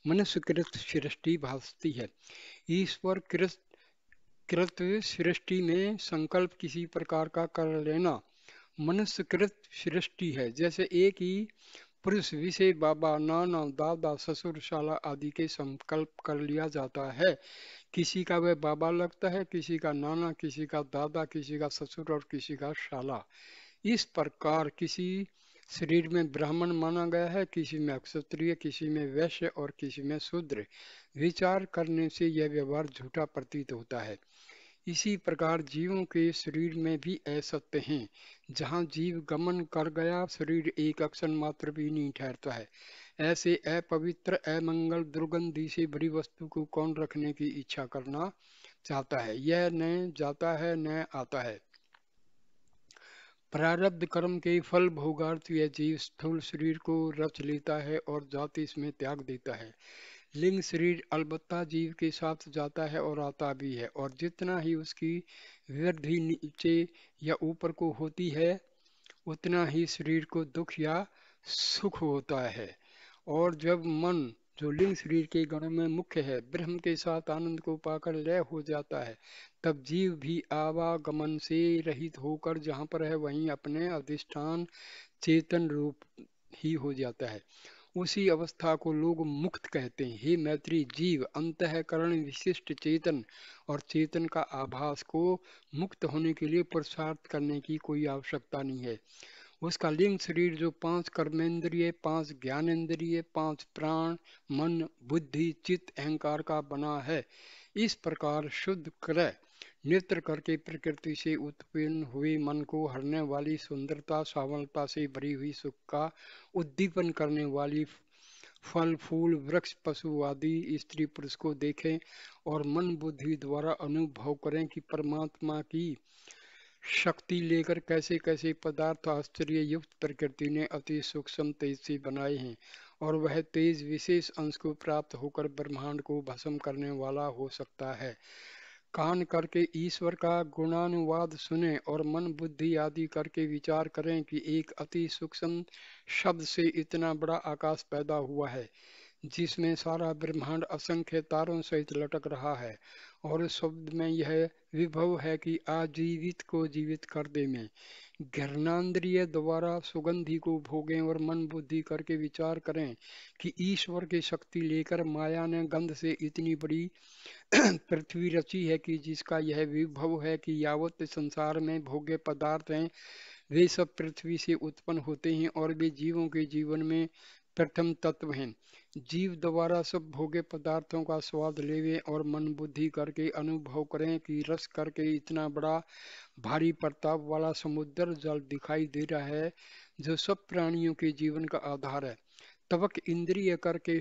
मनुष्यकृत सृष्टि भासती है ईश्वर कृत कृत सृष्टि में संकल्प किसी प्रकार का कर लेना मनुष्यकृत सृष्टि है जैसे एक ही पुरुष विषय बाबा नाना दादा ससुर शाला आदि के संकल्प कर लिया जाता है किसी का वह बाबा लगता है किसी का नाना किसी का दादा किसी का ससुर और किसी का शाला इस प्रकार किसी शरीर में ब्राह्मण माना गया है किसी में अक्षत्रिय किसी में वैश्य और किसी में शूद्र विचार करने से यह व्यवहार झूठा प्रतीत होता है इसी प्रकार जीवों के शरीर में भी असत्य हैं जहाँ जीव गमन कर गया शरीर एक अक्षर मात्र भी नहीं ठहरता है ऐसे अपवित्र अमंगल दुर्गंधि से भरी वस्तु को कौन रखने की इच्छा करना चाहता है यह न जाता है न आता है प्रारब्ध कर्म के फल भोगार्थ यह जीव स्थूल शरीर को रच लेता है और जाति इसमें त्याग देता है लिंग शरीर अलबत्ता जीव के साथ जाता है और आता भी है और जितना ही उसकी वृद्धि नीचे या ऊपर को होती है उतना ही शरीर को दुख या सुख होता है और जब मन जो लिंग शरीर के गणों में मुख्य है ब्रह्म के साथ आनंद को पाकर लय हो जाता है तब जीव भी आवागमन से रहित होकर जहाँ पर है वहीं अपने अधिष्ठान चेतन रूप ही हो जाता है उसी अवस्था को लोग मुक्त कहते हैं हे मैत्री जीव अंतकरण विशिष्ट चेतन और चेतन का आभास को मुक्त होने के लिए पुरुषार्थ करने की कोई आवश्यकता नहीं है उसका लिंग शरीर जो पांच कर्मेंद्रिय पांच ज्ञानेन्द्रिय पांच प्राण मन बुद्धि चित्त अहंकार का बना है इस प्रकार शुद्ध क्रय नृत्य करके प्रकृति से उत्पन्न हुई मन को हरने वाली सुंदरता सावलता से भरी हुई सुख का उद्दीपन करने वाली फल फूल वृक्ष पशु आदि स्त्री पुरुष को देखें और मन बुद्धि द्वारा अनुभव करें कि परमात्मा की शक्ति लेकर कैसे कैसे पदार्थ आश्चर्य युक्त प्रकृति ने अति सूक्ष्म तेज से बनाए हैं और वह तेज विशेष अंश को प्राप्त होकर ब्रह्मांड को भस्म करने वाला हो सकता है कान करके ईश्वर का गुणानुवाद सुने और मन बुद्धि आदि करके विचार करें कि एक अति सूक्ष्म शब्द से इतना बड़ा आकाश पैदा हुआ है जिसमें सारा ब्रह्मांड असंख्य तारों सहित लटक रहा है और शब्द में यह विभव है कि आजीवित को जीवित कर दे में घृणांद्रिय द्वारा सुगंधि को भोगें और मन बुद्धि करके विचार करें कि ईश्वर की शक्ति लेकर माया ने गंध से इतनी बड़ी पृथ्वी रची है कि जिसका यह विभव है कि यावत संसार में भोग्य पदार्थ हैं वे सब पृथ्वी से उत्पन्न होते हैं और वे जीवों के जीवन में प्रथम तत्व हैं जीव द्वारा सब भोगे पदार्थों का स्वाद लेवे और मन बुद्धि करके अनुभव करें कि रस करके इतना बड़ा भारी प्रताप वाला समुद्र जल दिखाई दे रहा है जो सब प्राणियों के जीवन का आधार है तबक इंद्रिय करके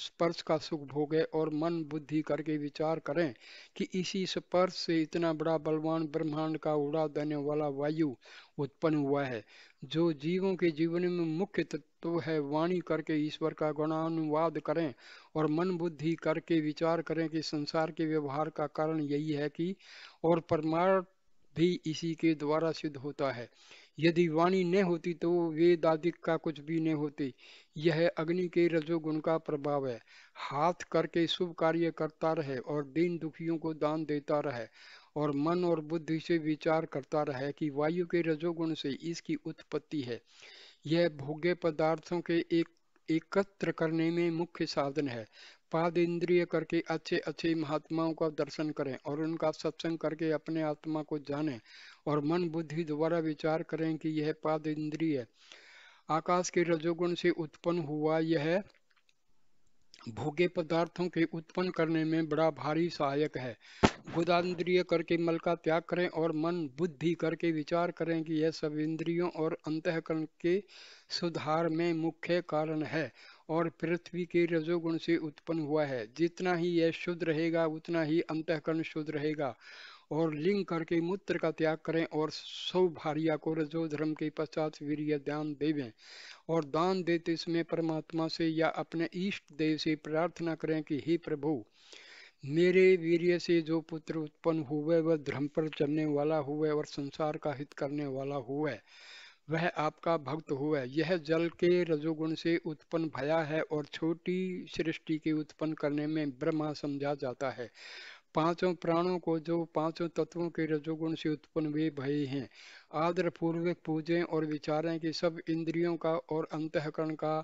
स्पर्श का सुख भोगे और मन बुद्धि करके विचार करें कि इसी स्पर्श से इतना बड़ा बलवान ब्रह्मांड का उड़ा देने वाला वायु उत्पन्न हुआ है जो जीवों के जीवन में मुख्य तत्व है वाणी करके ईश्वर का गुणानुवाद करें और मन बुद्धि करके विचार करें कि संसार के व्यवहार का कारण यही है कि और परमार्थ भी इसी के द्वारा सिद्ध होता है यदि वाणी नहीं होती तो वेदादिक का कुछ भी नहीं होती यह अग्नि के रजोगुण का प्रभाव है हाथ करके शुभ कार्य करता रहे और दीन दुखियों को दान देता रहे और मन और बुद्धि से विचार करता रहे कि वायु के रजोगुण से इसकी उत्पत्ति है यह भोग्य पदार्थों के एक एकत्र करने में मुख्य साधन है पाद इंद्रिय करके अच्छे अच्छे महात्माओं का दर्शन करें और उनका सत्संग करके अपने आत्मा को जानें और मन बुद्धि द्वारा विचार करें कि यह पाद इंद्रिय आकाश के रजोगुण से उत्पन्न हुआ यह भोग्य पदार्थों के उत्पन्न करने में बड़ा भारी सहायक है बुदांद्रिय करके मल का त्याग करें और मन बुद्धि करके विचार करें कि यह सब इंद्रियों और अंतकरण के सुधार में मुख्य कारण है और पृथ्वी के रजोगुण से उत्पन्न हुआ है जितना ही यह शुद्ध रहेगा उतना ही अंतकरण शुद्ध रहेगा और लिंग करके मूत्र का त्याग करें और सब भारिया को रजो धर्म के पश्चात वीर्य दान देवें और दान देते समय परमात्मा से या अपने ईष्ट देव से प्रार्थना करें कि हे प्रभु मेरे वीर्य से जो पुत्र उत्पन्न हुए वह धर्म पर चलने वाला हुए और संसार का हित करने वाला हुए वह आपका भक्त हुए यह जल के रजोगुण से उत्पन्न भया है और छोटी सृष्टि के उत्पन्न करने में ब्रह्मा समझा जाता है पांचों प्राणों को जो पांचों तत्वों के रजोगुण से उत्पन्न हुए भय हैं आदर पूर्वक पूजें और विचारें कि सब इंद्रियों का और अंतकरण का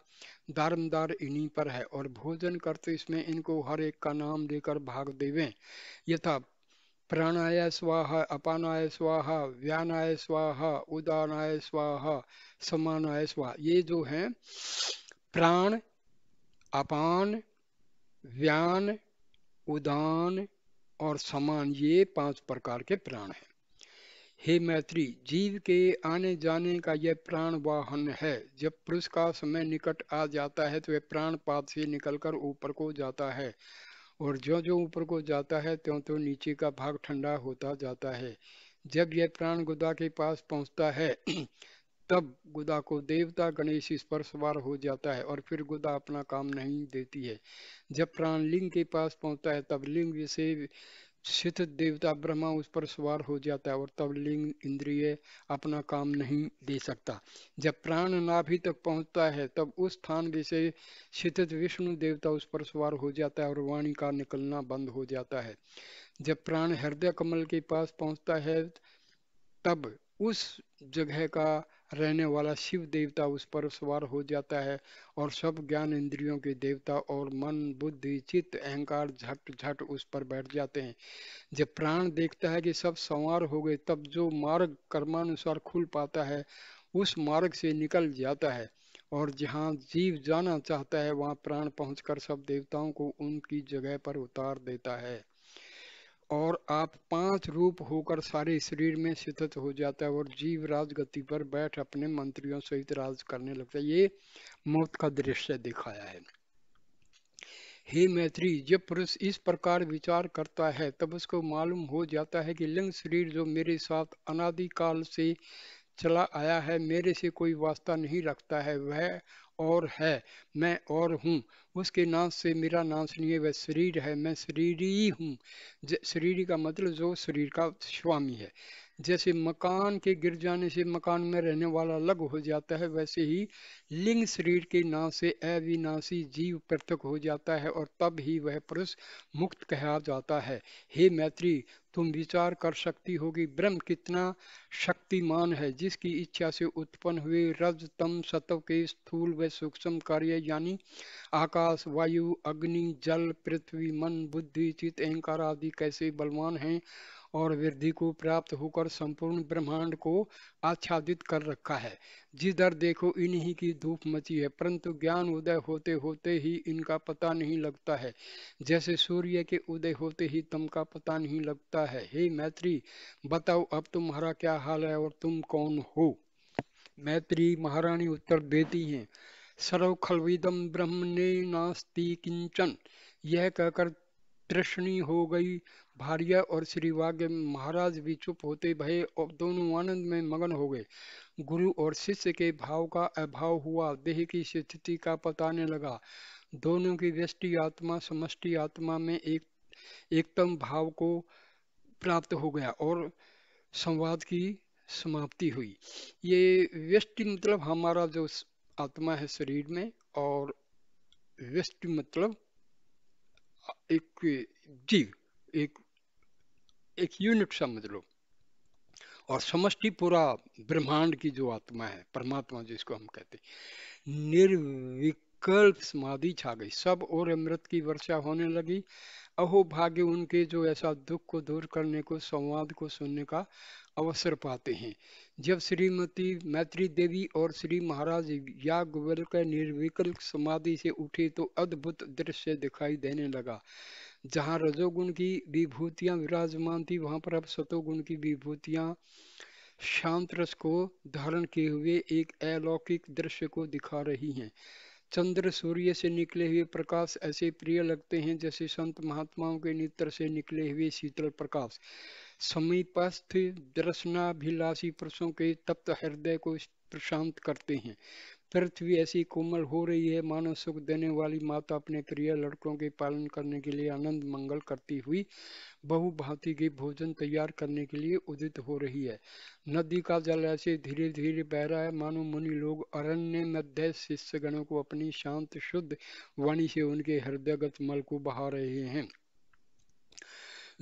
दारमदार इन्हीं पर है और भोजन करते इसमें इनको हर एक का नाम लेकर भाग देवे यथा प्राणाय स्वाहा अपानाय स्वाहा व्यानाय स्वाहा उदानाय स्वाहा समानाय स्वाहा ये जो है प्राण अपान व्यान उदान और समान ये पांच प्रकार के प्राण हैं हे मैत्री जीव के आने जाने का यह प्राण वाहन है जब पुरुष का समय निकट आ जाता है तो यह प्राण पात से निकलकर ऊपर को जाता है और जो जो ऊपर को जाता है त्यों त्यों नीचे का भाग ठंडा होता जाता है जब यह प्राण गुदा के पास पहुंचता है तब गुदा को देवता गणेश स्पर्शवार हो जाता है और फिर गुदा अपना काम नहीं देती है जब प्राण लिंग के पास पहुंचता है तब लिंग से सिद्ध देवता ब्रह्मा उस पर सवार हो जाता है और तब लिंग इंद्रिय अपना काम नहीं दे सकता जब प्राण नाभि तक पहुंचता है तब उस स्थान जैसे सिद्ध विष्णु देवता उस पर सवार हो जाता है और वाणी का निकलना बंद हो जाता है जब प्राण हृदय कमल के पास पहुंचता है तब उस जगह का रहने वाला शिव देवता उस पर सवार हो जाता है और सब ज्ञान इंद्रियों के देवता और मन बुद्धि चित्त अहंकार झट झट उस पर बैठ जाते हैं जब प्राण देखता है कि सब संवार हो गए तब जो मार्ग कर्मानुसार खुल पाता है उस मार्ग से निकल जाता है और जहाँ जीव जाना चाहता है वहाँ प्राण पहुँच सब देवताओं को उनकी जगह पर उतार देता है और आप पांच रूप होकर सारे शरीर में स्थित हो जाता है और जीव राज गति पर बैठ अपने मंत्रियों सहित राज करने लगता है ये मौत का दृश्य दिखाया है हे मैत्री जब पुरुष इस प्रकार विचार करता है तब उसको मालूम हो जाता है कि लिंग शरीर जो मेरे साथ अनादि काल से चला आया है मेरे से कोई वास्ता नहीं रखता है वह और है मैं और हूँ उसके नाम से मेरा नाम सुनिए वह शरीर है मैं शरीर ही हूँ शरीर का मतलब जो शरीर का स्वामी है जैसे मकान के गिर जाने से मकान में रहने वाला अलग हो जाता है वैसे ही लिंग शरीर के नाम से अविनाशी जीव पृथक हो जाता है और तब ही वह पुरुष मुक्त कहा जाता है हे मैत्री तुम विचार कर सकती होगी ब्रह्म कितना शक्तिमान है जिसकी इच्छा से उत्पन्न हुए रज तम सतव के स्थूल व सूक्ष्म कार्य यानी आकाश वायु अग्नि जल पृथ्वी मन बुद्धि चित अहंकार आदि कैसे बलवान हैं और वृद्धि को प्राप्त होकर संपूर्ण ब्रह्मांड को आच्छादित कर रखा है जिधर देखो इन्हीं की धूप मची है परंतु ज्ञान उदय होते होते ही इनका पता नहीं लगता है जैसे सूर्य के उदय होते ही तम का पता नहीं लगता है हे मैत्री बताओ अब तुम्हारा क्या हाल है और तुम कौन हो मैत्री महारानी उत्तर देती हैं सर्वखलविदम ब्रह्म ने नास्ती किंचन यह कहकर तृष्णी हो गई भारिया और श्रीवाग्य महाराज भी चुप होते भय और दोनों आनंद में मगन हो गए गुरु और शिष्य के भाव का अभाव हुआ देह की स्थिति का पताने लगा दोनों की व्यष्टि आत्मा समष्टि आत्मा में एक एकतम भाव को प्राप्त हो गया और संवाद की समाप्ति हुई ये व्यष्टि मतलब हमारा जो आत्मा है शरीर में और व्यष्टि मतलब एक जीव एक एक यूनिट समझ लो और समष्टि पूरा ब्रह्मांड की जो आत्मा है परमात्मा जिसको हम कहते निर्विकल्प समाधि छा गई सब और अमृत की वर्षा होने लगी भाग्य उनके जो ऐसा दुख को दूर करने को संवाद को सुनने का अवसर पाते हैं जब श्रीमती मैत्री देवी और श्री महाराज गुबल के निर्विकल समाधि से उठे तो अद्भुत दृश्य दिखाई देने लगा जहाँ रजोगुण की विभूतियां विराजमान थी वहां पर अब सतोगुण की विभूतियां शांत रस को धारण किए हुए एक अलौकिक दृश्य को दिखा रही हैं चंद्र सूर्य से निकले हुए प्रकाश ऐसे प्रिय लगते हैं जैसे संत महात्माओं के नेत्र से निकले हुए शीतल प्रकाश समीपस्थ दर्शनाभिलाषी पुरुषों के तप्त हृदय को प्रशांत करते हैं पृथ्वी ऐसी कोमल हो रही है मानव सुख देने वाली माता अपने प्रिय लड़कों के पालन करने के लिए आनंद मंगल करती हुई बहुभांति के भोजन तैयार करने के लिए उदित हो रही है नदी का जल ऐसे धीरे धीरे बह रहा है मानो मुनि लोग अरण्य मध्य शिष्यगणों को अपनी शांत शुद्ध वाणी से उनके हृदयगत मल को बहा रहे हैं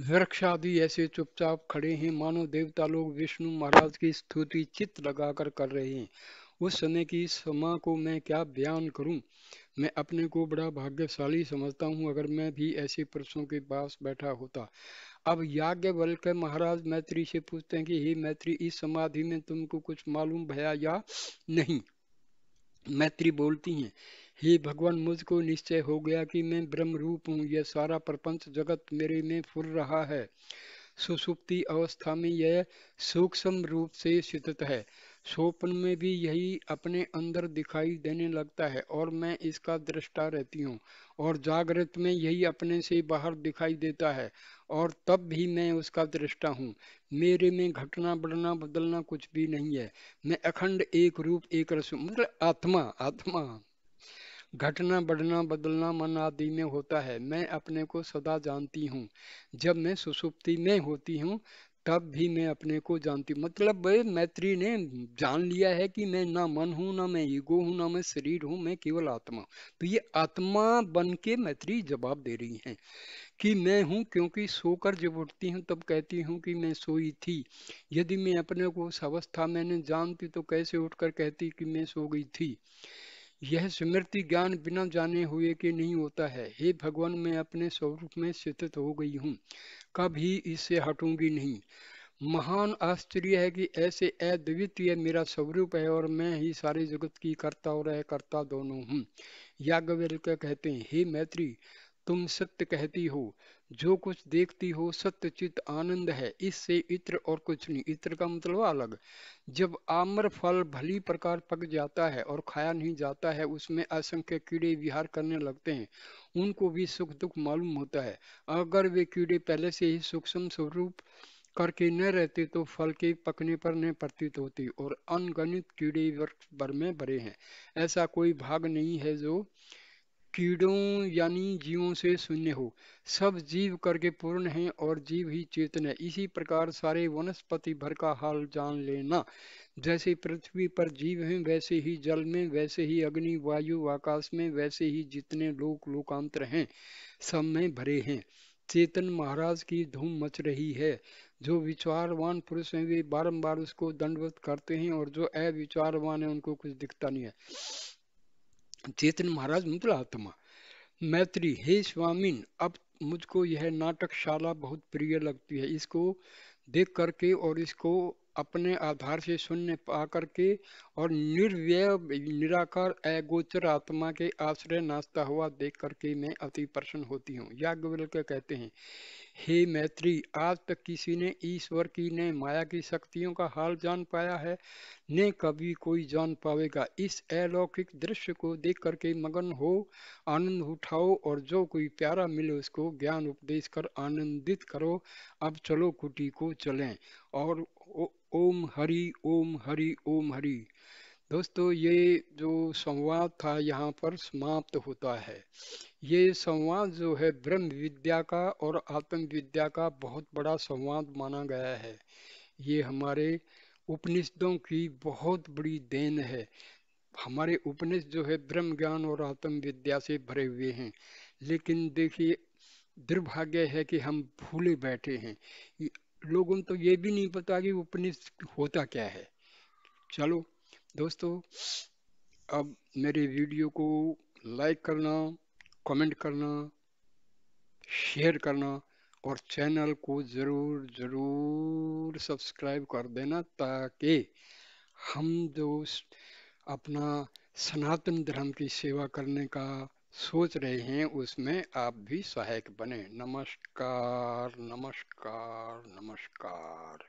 वृक्ष आदि ऐसे चुपचाप खड़े हैं मानो देवता लोग विष्णु महाराज की स्तुति चित्त लगाकर कर रहे हैं उस समय की समा को मैं क्या बयान करूं मैं अपने को बड़ा भाग्यशाली समझता हूं अगर मैं भी ऐसे पुरुषों के पास बैठा होता अब याज्ञ बल के महाराज मैत्री से पूछते हैं कि हे मैत्री इस समाधि में तुमको कुछ मालूम भया या नहीं मैत्री बोलती हैं हे भगवान मुझको निश्चय हो गया कि मैं ब्रह्म रूप हूँ यह सारा प्रपंच जगत मेरे में फुर रहा है सुसुप्ति अवस्था में यह सूक्ष्म रूप से स्थित है स्वप्न में भी यही अपने अंदर दिखाई देने लगता है और मैं इसका दृष्टा रहती हूँ और जागृत में यही अपने से बाहर दिखाई देता है और तब भी मैं उसका दृष्टा हूँ मेरे में घटना बढ़ना बदलना कुछ भी नहीं है मैं अखंड एक रूप एक रस मतलब आत्मा आत्मा घटना बढ़ना बदलना मन आदि में होता है मैं अपने को सदा जानती हूँ जब मैं सुसुप्ति में होती हूँ तब भी मैं अपने को जानती मतलब मैत्री ने जान लिया है कि मैं ना मन हूँ ना मैं ईगो हूँ ना मैं शरीर हूँ मैं केवल आत्मा तो ये आत्मा बन के मैत्री जवाब दे रही हैं कि मैं हूँ क्योंकि सोकर जब उठती हूँ तब कहती हूँ कि मैं सोई थी यदि मैं अपने को उस अवस्था मैंने जानती तो कैसे उठकर कहती कि मैं सो गई थी यह स्मृति ज्ञान बिना जाने हुए के नहीं होता है हे भगवान मैं अपने स्वरूप में स्थित हो गई हूँ कभी इससे हटूंगी नहीं महान आश्चर्य है कि ऐसे अद्वितीय मेरा स्वरूप है और मैं ही सारे जगत की कर्ता और अकर्ता दोनों हूँ याज्ञवल्क्य कहते हैं हे मैत्री तुम सत्य कहती हो जो कुछ देखती हो सत्य चित आनंद है इससे इत्र और कुछ नहीं इत्र का मतलब अलग जब आम्र फल भली प्रकार पक जाता है और खाया नहीं जाता है उसमें असंख्य कीड़े विहार करने लगते हैं उनको भी सुख दुख मालूम होता है अगर वे कीड़े पहले से ही सूक्ष्म स्वरूप करके न रहते तो फल के पकने पर न प्रतीत होती और अनगणित कीड़े वर्ष भर में भरे हैं ऐसा कोई भाग नहीं है जो कीड़ों यानी जीवों से शून्य हो सब जीव करके पूर्ण है और जीव ही चेतन है इसी प्रकार सारे वनस्पति भर का हाल जान लेना जैसे पृथ्वी पर जीव हैं वैसे ही जल में वैसे ही अग्नि वायु आकाश में वैसे ही जितने लोक लोकांतर हैं सब में भरे हैं चेतन महाराज की धूम मच रही है जो विचारवान पुरुष हैं वे बारंबार उसको दंडवत करते हैं और जो अविचारवान है उनको कुछ दिखता नहीं है चेतन महाराज मुद्र आत्मा मैत्री हे स्वामीन अब मुझको यह नाटकशाला बहुत प्रिय लगती है इसको देख करके और इसको अपने आधार से शून्य पा करके और निर्व्य निराकार अगोचर आत्मा के आश्रय नाचता हुआ देख करके मैं अति प्रसन्न होती हूँ याज्ञवल के कहते हैं हे मैत्री आज तक किसी ने ईश्वर की ने माया की शक्तियों का हाल जान पाया है न कभी कोई जान पाएगा इस अलौकिक दृश्य को देख करके मगन हो आनंद उठाओ और जो कोई प्यारा मिले उसको ज्ञान उपदेश कर आनंदित करो अब चलो कुटी को चलें और ओम हरि ओम हरि ओम हरि दोस्तों ये जो संवाद था यहाँ पर समाप्त होता है ये संवाद जो है ब्रह्म विद्या का और आत्म विद्या का बहुत बड़ा संवाद माना गया है ये हमारे उपनिषदों की बहुत बड़ी देन है हमारे उपनिषद जो है ब्रह्म ज्ञान और आत्म विद्या से भरे हुए हैं लेकिन देखिए दुर्भाग्य है कि हम भूले बैठे हैं लोगों को तो ये भी नहीं पता कि उपनिषद होता क्या है चलो दोस्तों अब मेरे वीडियो को लाइक करना कमेंट करना शेयर करना और चैनल को ज़रूर ज़रूर सब्सक्राइब कर देना ताकि हम दोस्त अपना सनातन धर्म की सेवा करने का सोच रहे हैं उसमें आप भी सहायक बने नमस्कार नमस्कार नमस्कार